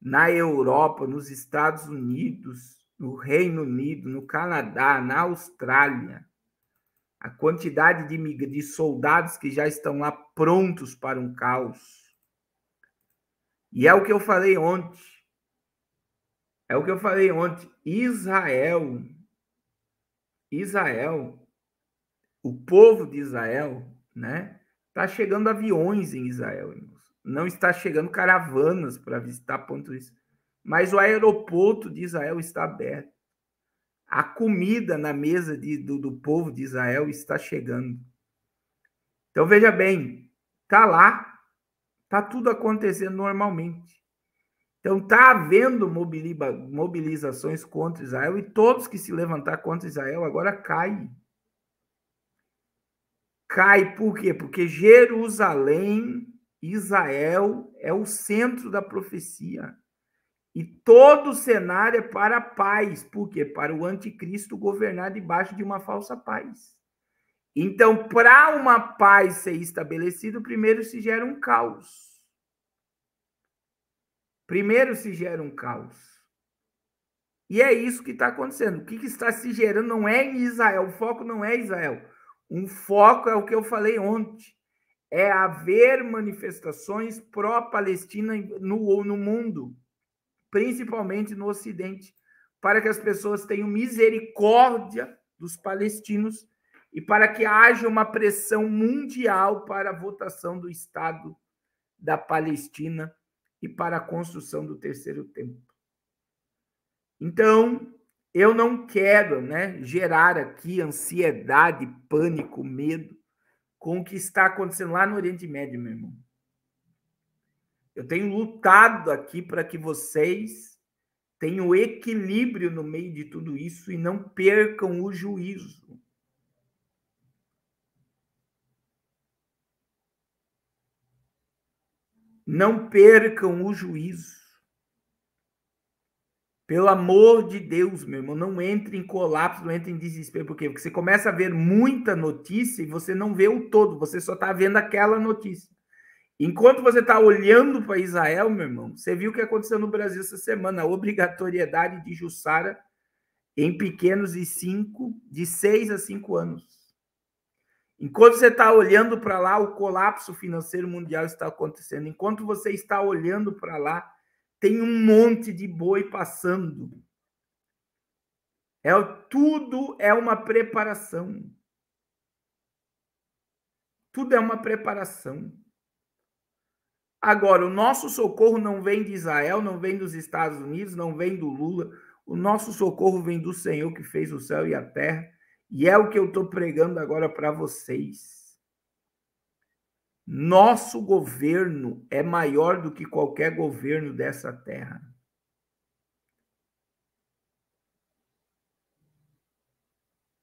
na Europa, nos Estados Unidos, no Reino Unido, no Canadá, na Austrália, a quantidade de, de soldados que já estão lá prontos para um caos. E é o que eu falei ontem. É o que eu falei ontem. Israel, Israel, o povo de Israel, né? Está chegando aviões em Israel, não está chegando caravanas para visitar pontos. Mas o aeroporto de Israel está aberto. A comida na mesa de, do, do povo de Israel está chegando. Então veja bem, tá lá, tá tudo acontecendo normalmente. Então tá havendo mobilizações contra Israel e todos que se levantar contra Israel agora caem cai. Por quê? Porque Jerusalém, Israel, é o centro da profecia. E todo o cenário é para a paz. Por quê? Para o anticristo governar debaixo de uma falsa paz. Então, para uma paz ser estabelecida, primeiro se gera um caos. Primeiro se gera um caos. E é isso que está acontecendo. O que, que, está se gerando não é em Israel, o foco não é Israel. Um foco é o que eu falei ontem: é haver manifestações pró-Palestina no, no mundo, principalmente no Ocidente, para que as pessoas tenham misericórdia dos palestinos e para que haja uma pressão mundial para a votação do Estado da Palestina e para a construção do terceiro tempo. Então, eu não quero né, gerar aqui ansiedade, pânico, medo com o que está acontecendo lá no Oriente Médio, meu irmão. Eu tenho lutado aqui para que vocês tenham equilíbrio no meio de tudo isso e não percam o juízo. Não percam o juízo. Pelo amor de Deus, meu irmão, não entre em colapso, não entre em desespero. Por quê? Porque você começa a ver muita notícia e você não vê o todo, você só está vendo aquela notícia. Enquanto você está olhando para Israel, meu irmão, você viu o que aconteceu no Brasil essa semana, a obrigatoriedade de Jussara em pequenos de cinco, de seis a cinco anos. Enquanto você está olhando para lá, o colapso financeiro mundial está acontecendo. Enquanto você está olhando para lá, tem um monte de boi passando. É tudo é uma preparação. Tudo é uma preparação. Agora, o nosso socorro não vem de Israel, não vem dos Estados Unidos, não vem do Lula. O nosso socorro vem do Senhor que fez o céu e a terra. E é o que eu estou pregando agora para vocês. Nosso governo é maior do que qualquer governo dessa terra.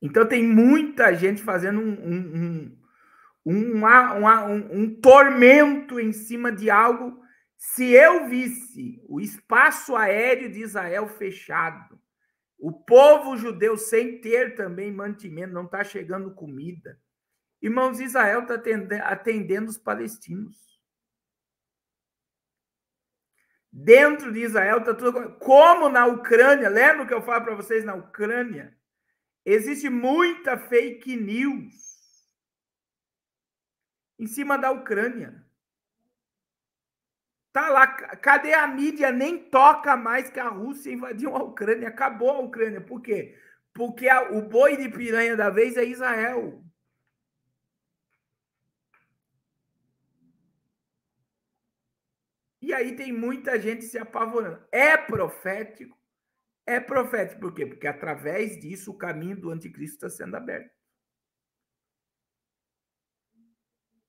Então tem muita gente fazendo um, um, um, um, um tormento em cima de algo. Se eu visse o espaço aéreo de Israel fechado, o povo judeu sem ter também mantimento, não está chegando comida, Irmãos, Israel está atendendo os palestinos. Dentro de Israel está tudo. Como na Ucrânia, lembra que eu falo para vocês na Ucrânia? Existe muita fake news em cima da Ucrânia. Tá lá, cadê a mídia? Nem toca mais que a Rússia invadiu a Ucrânia, acabou a Ucrânia. Por quê? Porque a, o boi de piranha da vez é Israel. E aí tem muita gente se apavorando. É profético? É profético. Por quê? Porque através disso o caminho do anticristo está sendo aberto.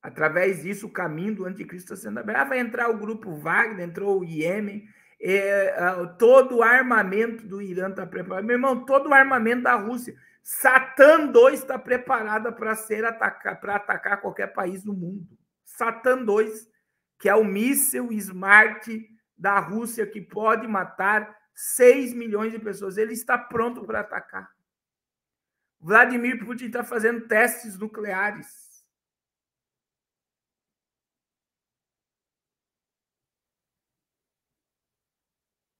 Através disso o caminho do anticristo está sendo aberto. Ah, vai entrar o grupo Wagner, entrou o Iêmen, é, é todo o armamento do Irã está preparado. Meu irmão, todo o armamento da Rússia. Satã 2 está preparada para ser atacar, para atacar qualquer país do mundo. Satã 2 que é o míssil Smart da Rússia que pode matar 6 milhões de pessoas. Ele está pronto para atacar. Vladimir Putin está fazendo testes nucleares.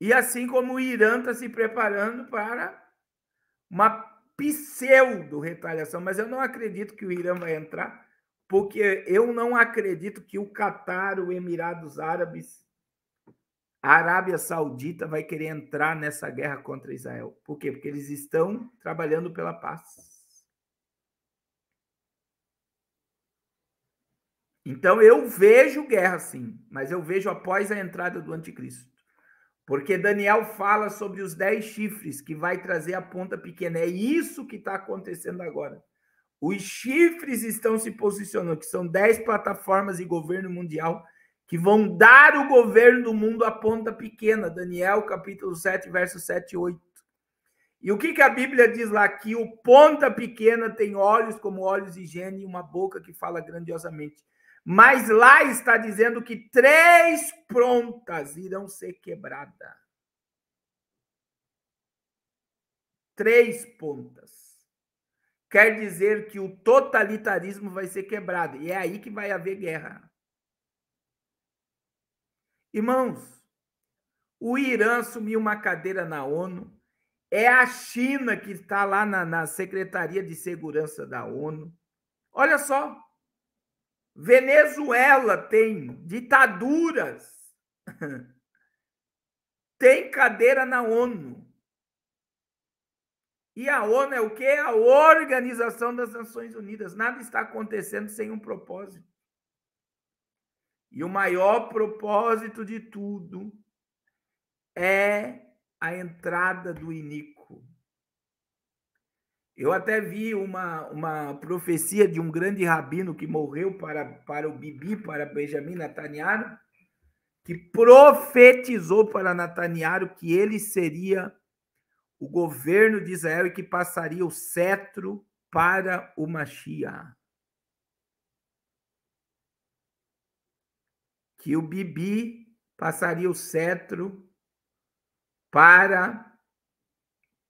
E assim como o Irã está se preparando para uma pseudo retaliação, mas eu não acredito que o Irã vai entrar, porque eu não acredito que o Catar, o Emirados Árabes, a Arábia Saudita vai querer entrar nessa guerra contra Israel. Por quê? Porque eles estão trabalhando pela paz. Então eu vejo guerra sim, mas eu vejo após a entrada do anticristo. Porque Daniel fala sobre os dez chifres que vai trazer a ponta pequena. É isso que está acontecendo agora. Os chifres estão se posicionando, que são 10 plataformas de governo mundial que vão dar o governo do mundo à ponta pequena. Daniel, capítulo 7, verso 7 e 8. E o que, que a Bíblia diz lá? Que o ponta pequena tem olhos como olhos de higiene e uma boca que fala grandiosamente. Mas lá está dizendo que três prontas irão ser quebradas. Três pontas quer dizer que o totalitarismo vai ser quebrado. E é aí que vai haver guerra. Irmãos, o Irã assumiu uma cadeira na ONU, é a China que está lá na, na Secretaria de Segurança da ONU. Olha só. Venezuela tem ditaduras, tem cadeira na ONU. E a ONU é o quê? A Organização das Nações Unidas. Nada está acontecendo sem um propósito. E o maior propósito de tudo é a entrada do iníquo. Eu até vi uma, uma profecia de um grande rabino que morreu para, para o Bibi, para Benjamin Netanyahu, que profetizou para Netanyahu que ele seria o governo de Israel e que passaria o cetro para o Mashiach. Que o Bibi passaria o cetro para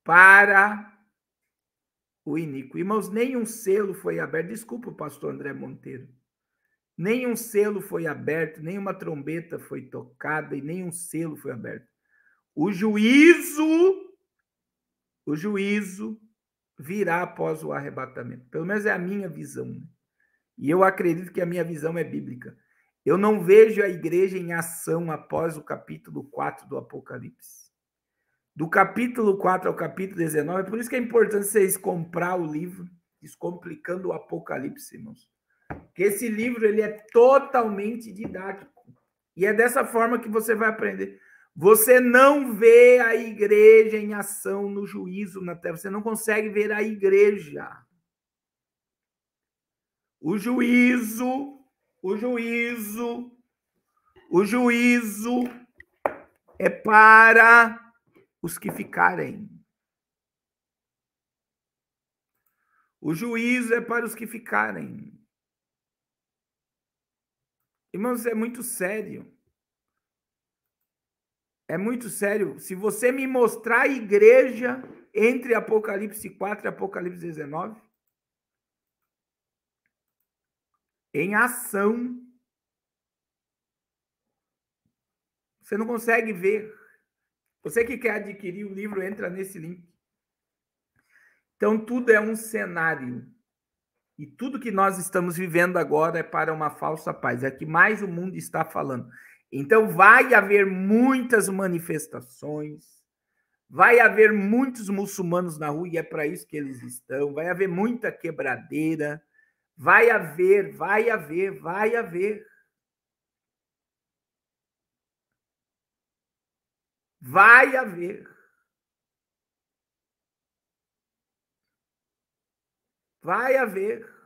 para o Inico. Irmãos, nenhum selo foi aberto. Desculpa, pastor André Monteiro. Nenhum selo foi aberto, nenhuma trombeta foi tocada e nenhum selo foi aberto. O juízo o juízo virá após o arrebatamento. Pelo menos é a minha visão. Né? E eu acredito que a minha visão é bíblica. Eu não vejo a igreja em ação após o capítulo 4 do Apocalipse. Do capítulo 4 ao capítulo 19, é por isso que é importante vocês comprar o livro Descomplicando o Apocalipse, irmãos. Porque esse livro ele é totalmente didático. E é dessa forma que você vai aprender. Você não vê a igreja em ação no juízo na terra. Você não consegue ver a igreja. O juízo, o juízo, o juízo é para os que ficarem. O juízo é para os que ficarem. Irmãos, é muito sério. É muito sério. Se você me mostrar a igreja entre Apocalipse 4 e Apocalipse 19, em ação, você não consegue ver. Você que quer adquirir o livro, entra nesse link. Então, tudo é um cenário. E tudo que nós estamos vivendo agora é para uma falsa paz. É que mais o mundo está falando. Então vai haver muitas manifestações, vai haver muitos muçulmanos na rua e é para isso que eles estão, vai haver muita quebradeira, vai haver, vai haver, vai haver. Vai haver. Vai haver.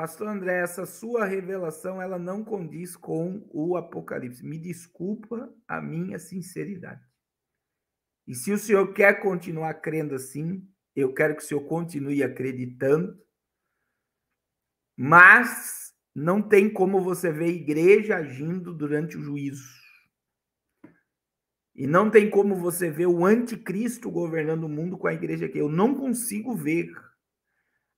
Pastor André, essa sua revelação ela não condiz com o Apocalipse. Me desculpa a minha sinceridade. E se o senhor quer continuar crendo assim, eu quero que o senhor continue acreditando. Mas não tem como você ver a igreja agindo durante o juízo. E não tem como você ver o anticristo governando o mundo com a igreja aqui. Eu não consigo ver.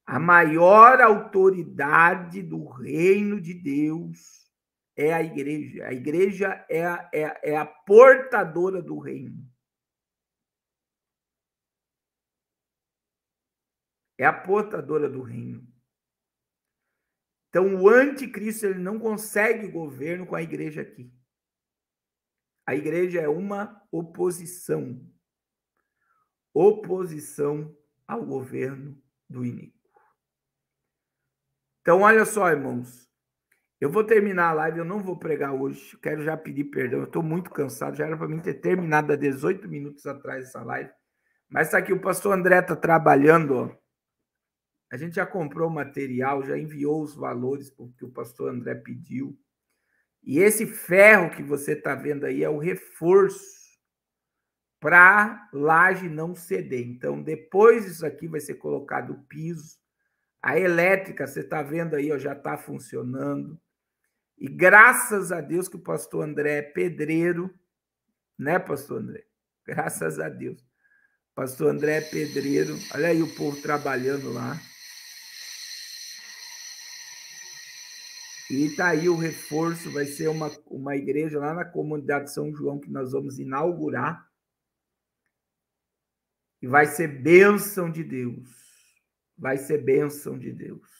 A maior autoridade do reino de Deus é a igreja. A igreja é a, é, é a portadora do reino. É a portadora do reino. Então, o anticristo ele não consegue governo com a igreja aqui. A igreja é uma oposição. Oposição ao governo do inimigo. Então, olha só, irmãos. Eu vou terminar a live, eu não vou pregar hoje. Quero já pedir perdão, eu estou muito cansado. Já era para mim ter terminado há 18 minutos atrás essa live. Mas está aqui, o pastor André tá trabalhando, ó. A gente já comprou o material, já enviou os valores porque o pastor André pediu. E esse ferro que você está vendo aí é o reforço para laje não ceder. Então, depois disso aqui vai ser colocado o piso, a elétrica, você está vendo aí, ó, já está funcionando. E graças a Deus que o pastor André é pedreiro, né, pastor André? Graças a Deus. Pastor André é pedreiro. Olha aí o povo trabalhando lá. E tá aí o reforço, vai ser uma, uma igreja lá na comunidade São João que nós vamos inaugurar. E vai ser bênção de Deus vai ser bênção de Deus.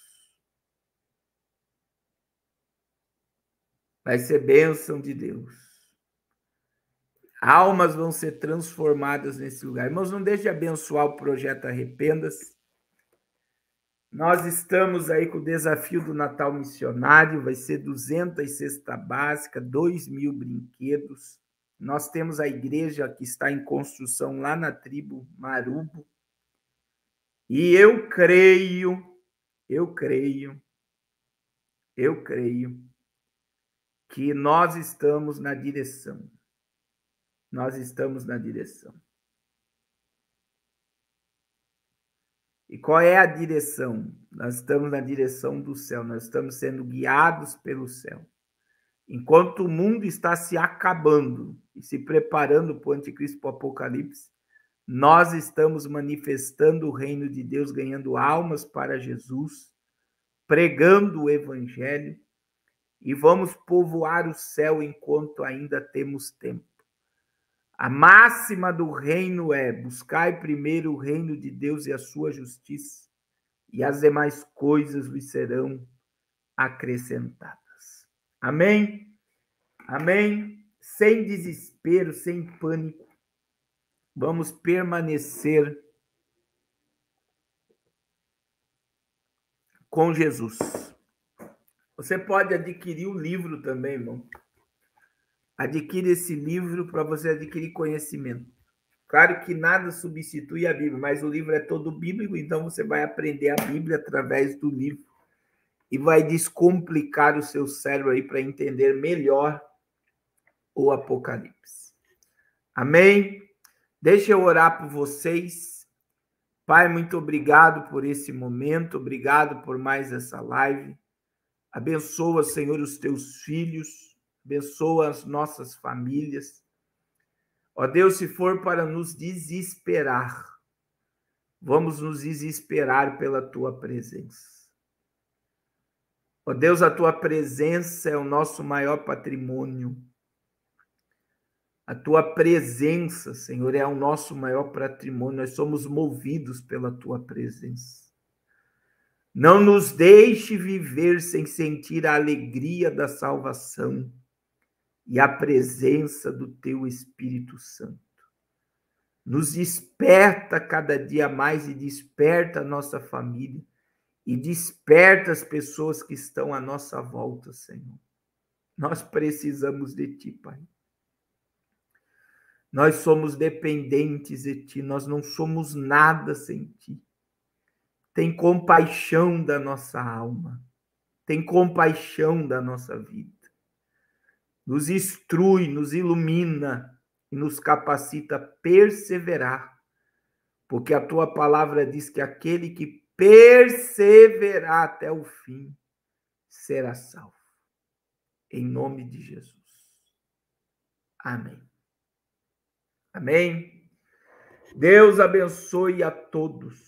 Vai ser bênção de Deus. Almas vão ser transformadas nesse lugar. Irmãos, não deixe de abençoar o projeto Arrependas. Nós estamos aí com o desafio do Natal Missionário, vai ser 200 cesta básica, 2 mil brinquedos. Nós temos a igreja que está em construção lá na tribo Marubo, e eu creio, eu creio, eu creio que nós estamos na direção. Nós estamos na direção. E qual é a direção? Nós estamos na direção do céu, nós estamos sendo guiados pelo céu. Enquanto o mundo está se acabando e se preparando para o anticristo para o apocalipse, nós estamos manifestando o reino de Deus, ganhando almas para Jesus, pregando o evangelho e vamos povoar o céu enquanto ainda temos tempo. A máxima do reino é: buscai primeiro o reino de Deus e a sua justiça, e as demais coisas lhe serão acrescentadas. Amém? Amém? Sem desespero, sem pânico, Vamos permanecer com Jesus. Você pode adquirir o livro também, irmão. Adquire esse livro para você adquirir conhecimento. Claro que nada substitui a Bíblia, mas o livro é todo bíblico, então você vai aprender a Bíblia através do livro e vai descomplicar o seu cérebro aí para entender melhor o Apocalipse. Amém? Deixa eu orar por vocês. Pai, muito obrigado por esse momento, obrigado por mais essa live. Abençoa, Senhor, os teus filhos, abençoa as nossas famílias. Ó Deus, se for para nos desesperar, vamos nos desesperar pela tua presença. Ó Deus, a tua presença é o nosso maior patrimônio. A tua presença, Senhor, é o nosso maior patrimônio. Nós somos movidos pela tua presença. Não nos deixe viver sem sentir a alegria da salvação e a presença do teu Espírito Santo. Nos desperta cada dia mais e desperta a nossa família e desperta as pessoas que estão à nossa volta, Senhor. Nós precisamos de ti, Pai. Nós somos dependentes de ti, nós não somos nada sem ti. Tem compaixão da nossa alma, tem compaixão da nossa vida. Nos instrui, nos ilumina e nos capacita a perseverar, porque a tua palavra diz que aquele que perseverar até o fim será salvo. Em nome de Jesus. Amém. Amém? Deus abençoe a todos.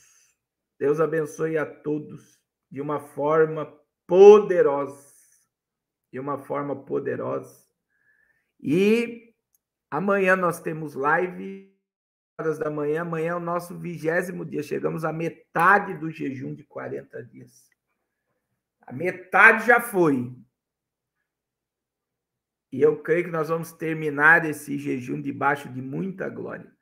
Deus abençoe a todos de uma forma poderosa. De uma forma poderosa. E amanhã nós temos live horas da manhã. Amanhã é o nosso vigésimo dia. Chegamos à metade do jejum de 40 dias. A metade já foi. E eu creio que nós vamos terminar esse jejum debaixo de muita glória.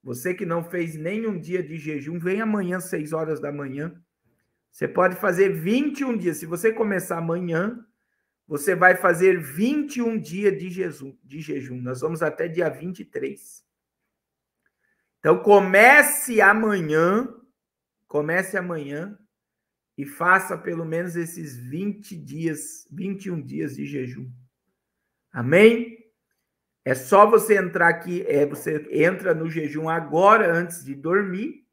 Você que não fez nenhum dia de jejum, vem amanhã, 6 horas da manhã. Você pode fazer 21 dias. Se você começar amanhã, você vai fazer 21 dias de jejum. De jejum. Nós vamos até dia 23. Então comece amanhã, comece amanhã e faça pelo menos esses 20 dias, 21 dias de jejum. Amém? É só você entrar aqui, é, você entra no jejum agora, antes de dormir,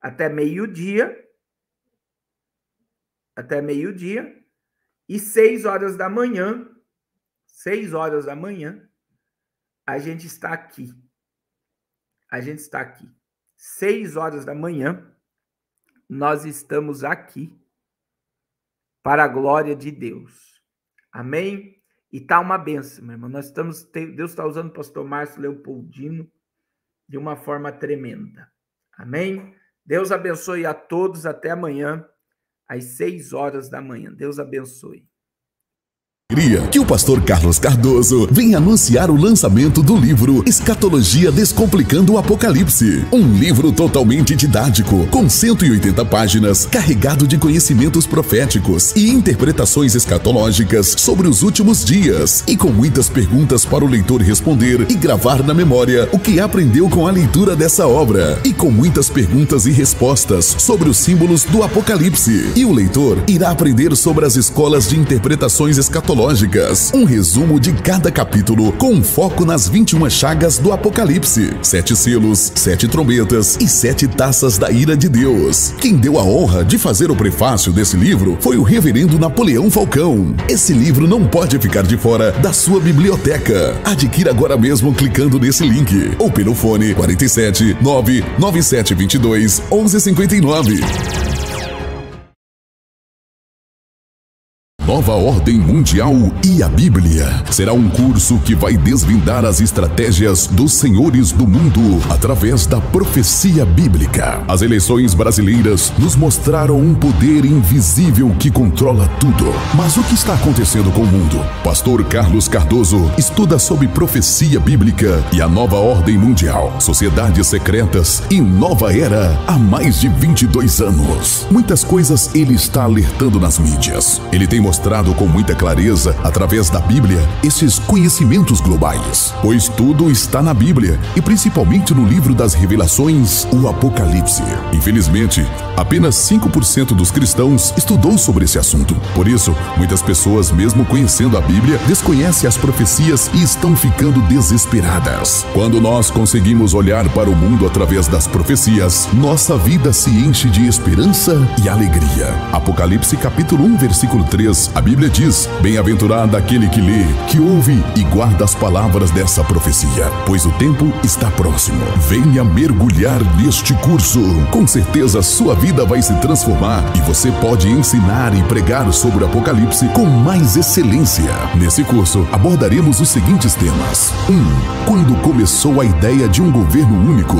até meio-dia. Até meio-dia. E seis horas da manhã, seis horas da manhã, a gente está aqui. A gente está aqui. Seis horas da manhã, nós estamos aqui para a glória de Deus. Amém? E tá uma benção, meu irmão. Nós estamos, Deus está usando o pastor Márcio Leopoldino de uma forma tremenda. Amém? Deus abençoe a todos. Até amanhã, às seis horas da manhã. Deus abençoe que o pastor Carlos Cardoso vem anunciar o lançamento do livro Escatologia Descomplicando o Apocalipse. Um livro totalmente didático, com 180 páginas, carregado de conhecimentos proféticos e interpretações escatológicas sobre os últimos dias, e com muitas perguntas para o leitor responder e gravar na memória o que aprendeu com a leitura dessa obra, e com muitas perguntas e respostas sobre os símbolos do Apocalipse. E o leitor irá aprender sobre as escolas de interpretações escatológicas um resumo de cada capítulo com foco nas 21 chagas do Apocalipse. Sete selos, sete trombetas e sete taças da ira de Deus. Quem deu a honra de fazer o prefácio desse livro foi o reverendo Napoleão Falcão. Esse livro não pode ficar de fora da sua biblioteca. Adquira agora mesmo clicando nesse link ou pelo fone 47 22 1159. Nova Ordem Mundial e a Bíblia. Será um curso que vai desvendar as estratégias dos senhores do mundo através da profecia bíblica. As eleições brasileiras nos mostraram um poder invisível que controla tudo. Mas o que está acontecendo com o mundo? Pastor Carlos Cardoso estuda sobre profecia bíblica e a nova ordem mundial, sociedades secretas e nova era há mais de 22 anos. Muitas coisas ele está alertando nas mídias. Ele tem mostrado mostrado com muita clareza, através da Bíblia, esses conhecimentos globais, pois tudo está na Bíblia e principalmente no livro das revelações, o Apocalipse. Infelizmente, apenas 5% dos cristãos estudou sobre esse assunto. Por isso, muitas pessoas, mesmo conhecendo a Bíblia, desconhecem as profecias e estão ficando desesperadas. Quando nós conseguimos olhar para o mundo através das profecias, nossa vida se enche de esperança e alegria. Apocalipse capítulo 1, versículo 3 a Bíblia diz: Bem-aventurado aquele que lê, que ouve e guarda as palavras dessa profecia, pois o tempo está próximo. Venha mergulhar neste curso. Com certeza sua vida vai se transformar e você pode ensinar e pregar sobre o Apocalipse com mais excelência. Nesse curso abordaremos os seguintes temas: 1. Um, quando começou a ideia de um governo único?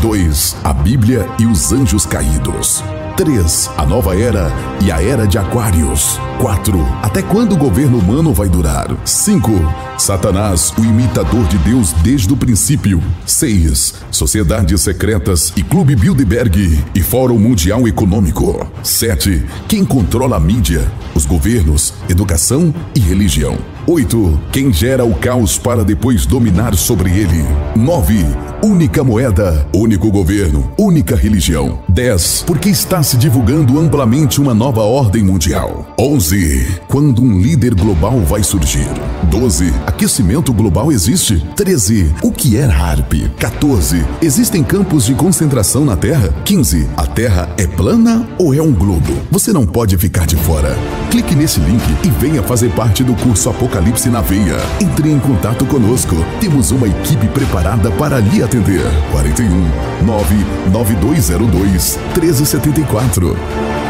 2. A Bíblia e os anjos caídos. 3. A nova era e a era de Aquários. 4. Até quando o governo humano vai durar? 5. Satanás, o imitador de Deus desde o princípio. 6. Sociedades secretas e Clube Bilderberg e Fórum Mundial Econômico. 7. Quem controla a mídia, os governos, educação e religião. 8. Quem gera o caos para depois dominar sobre ele. 9. Única moeda, único governo, única religião. 10. Por que está se divulgando amplamente uma nova ordem mundial. 11. Quando um líder global vai surgir. 12. Aquecimento global existe. 13. O que é HARP? 14. Existem campos de concentração na Terra? 15. A Terra é plana ou é um globo? Você não pode ficar de fora. Clique nesse link e venha fazer parte do curso Apocalipse na Veia. Entre em contato conosco. Temos uma equipe preparada para lhe atender. 41 99202 1374 quatro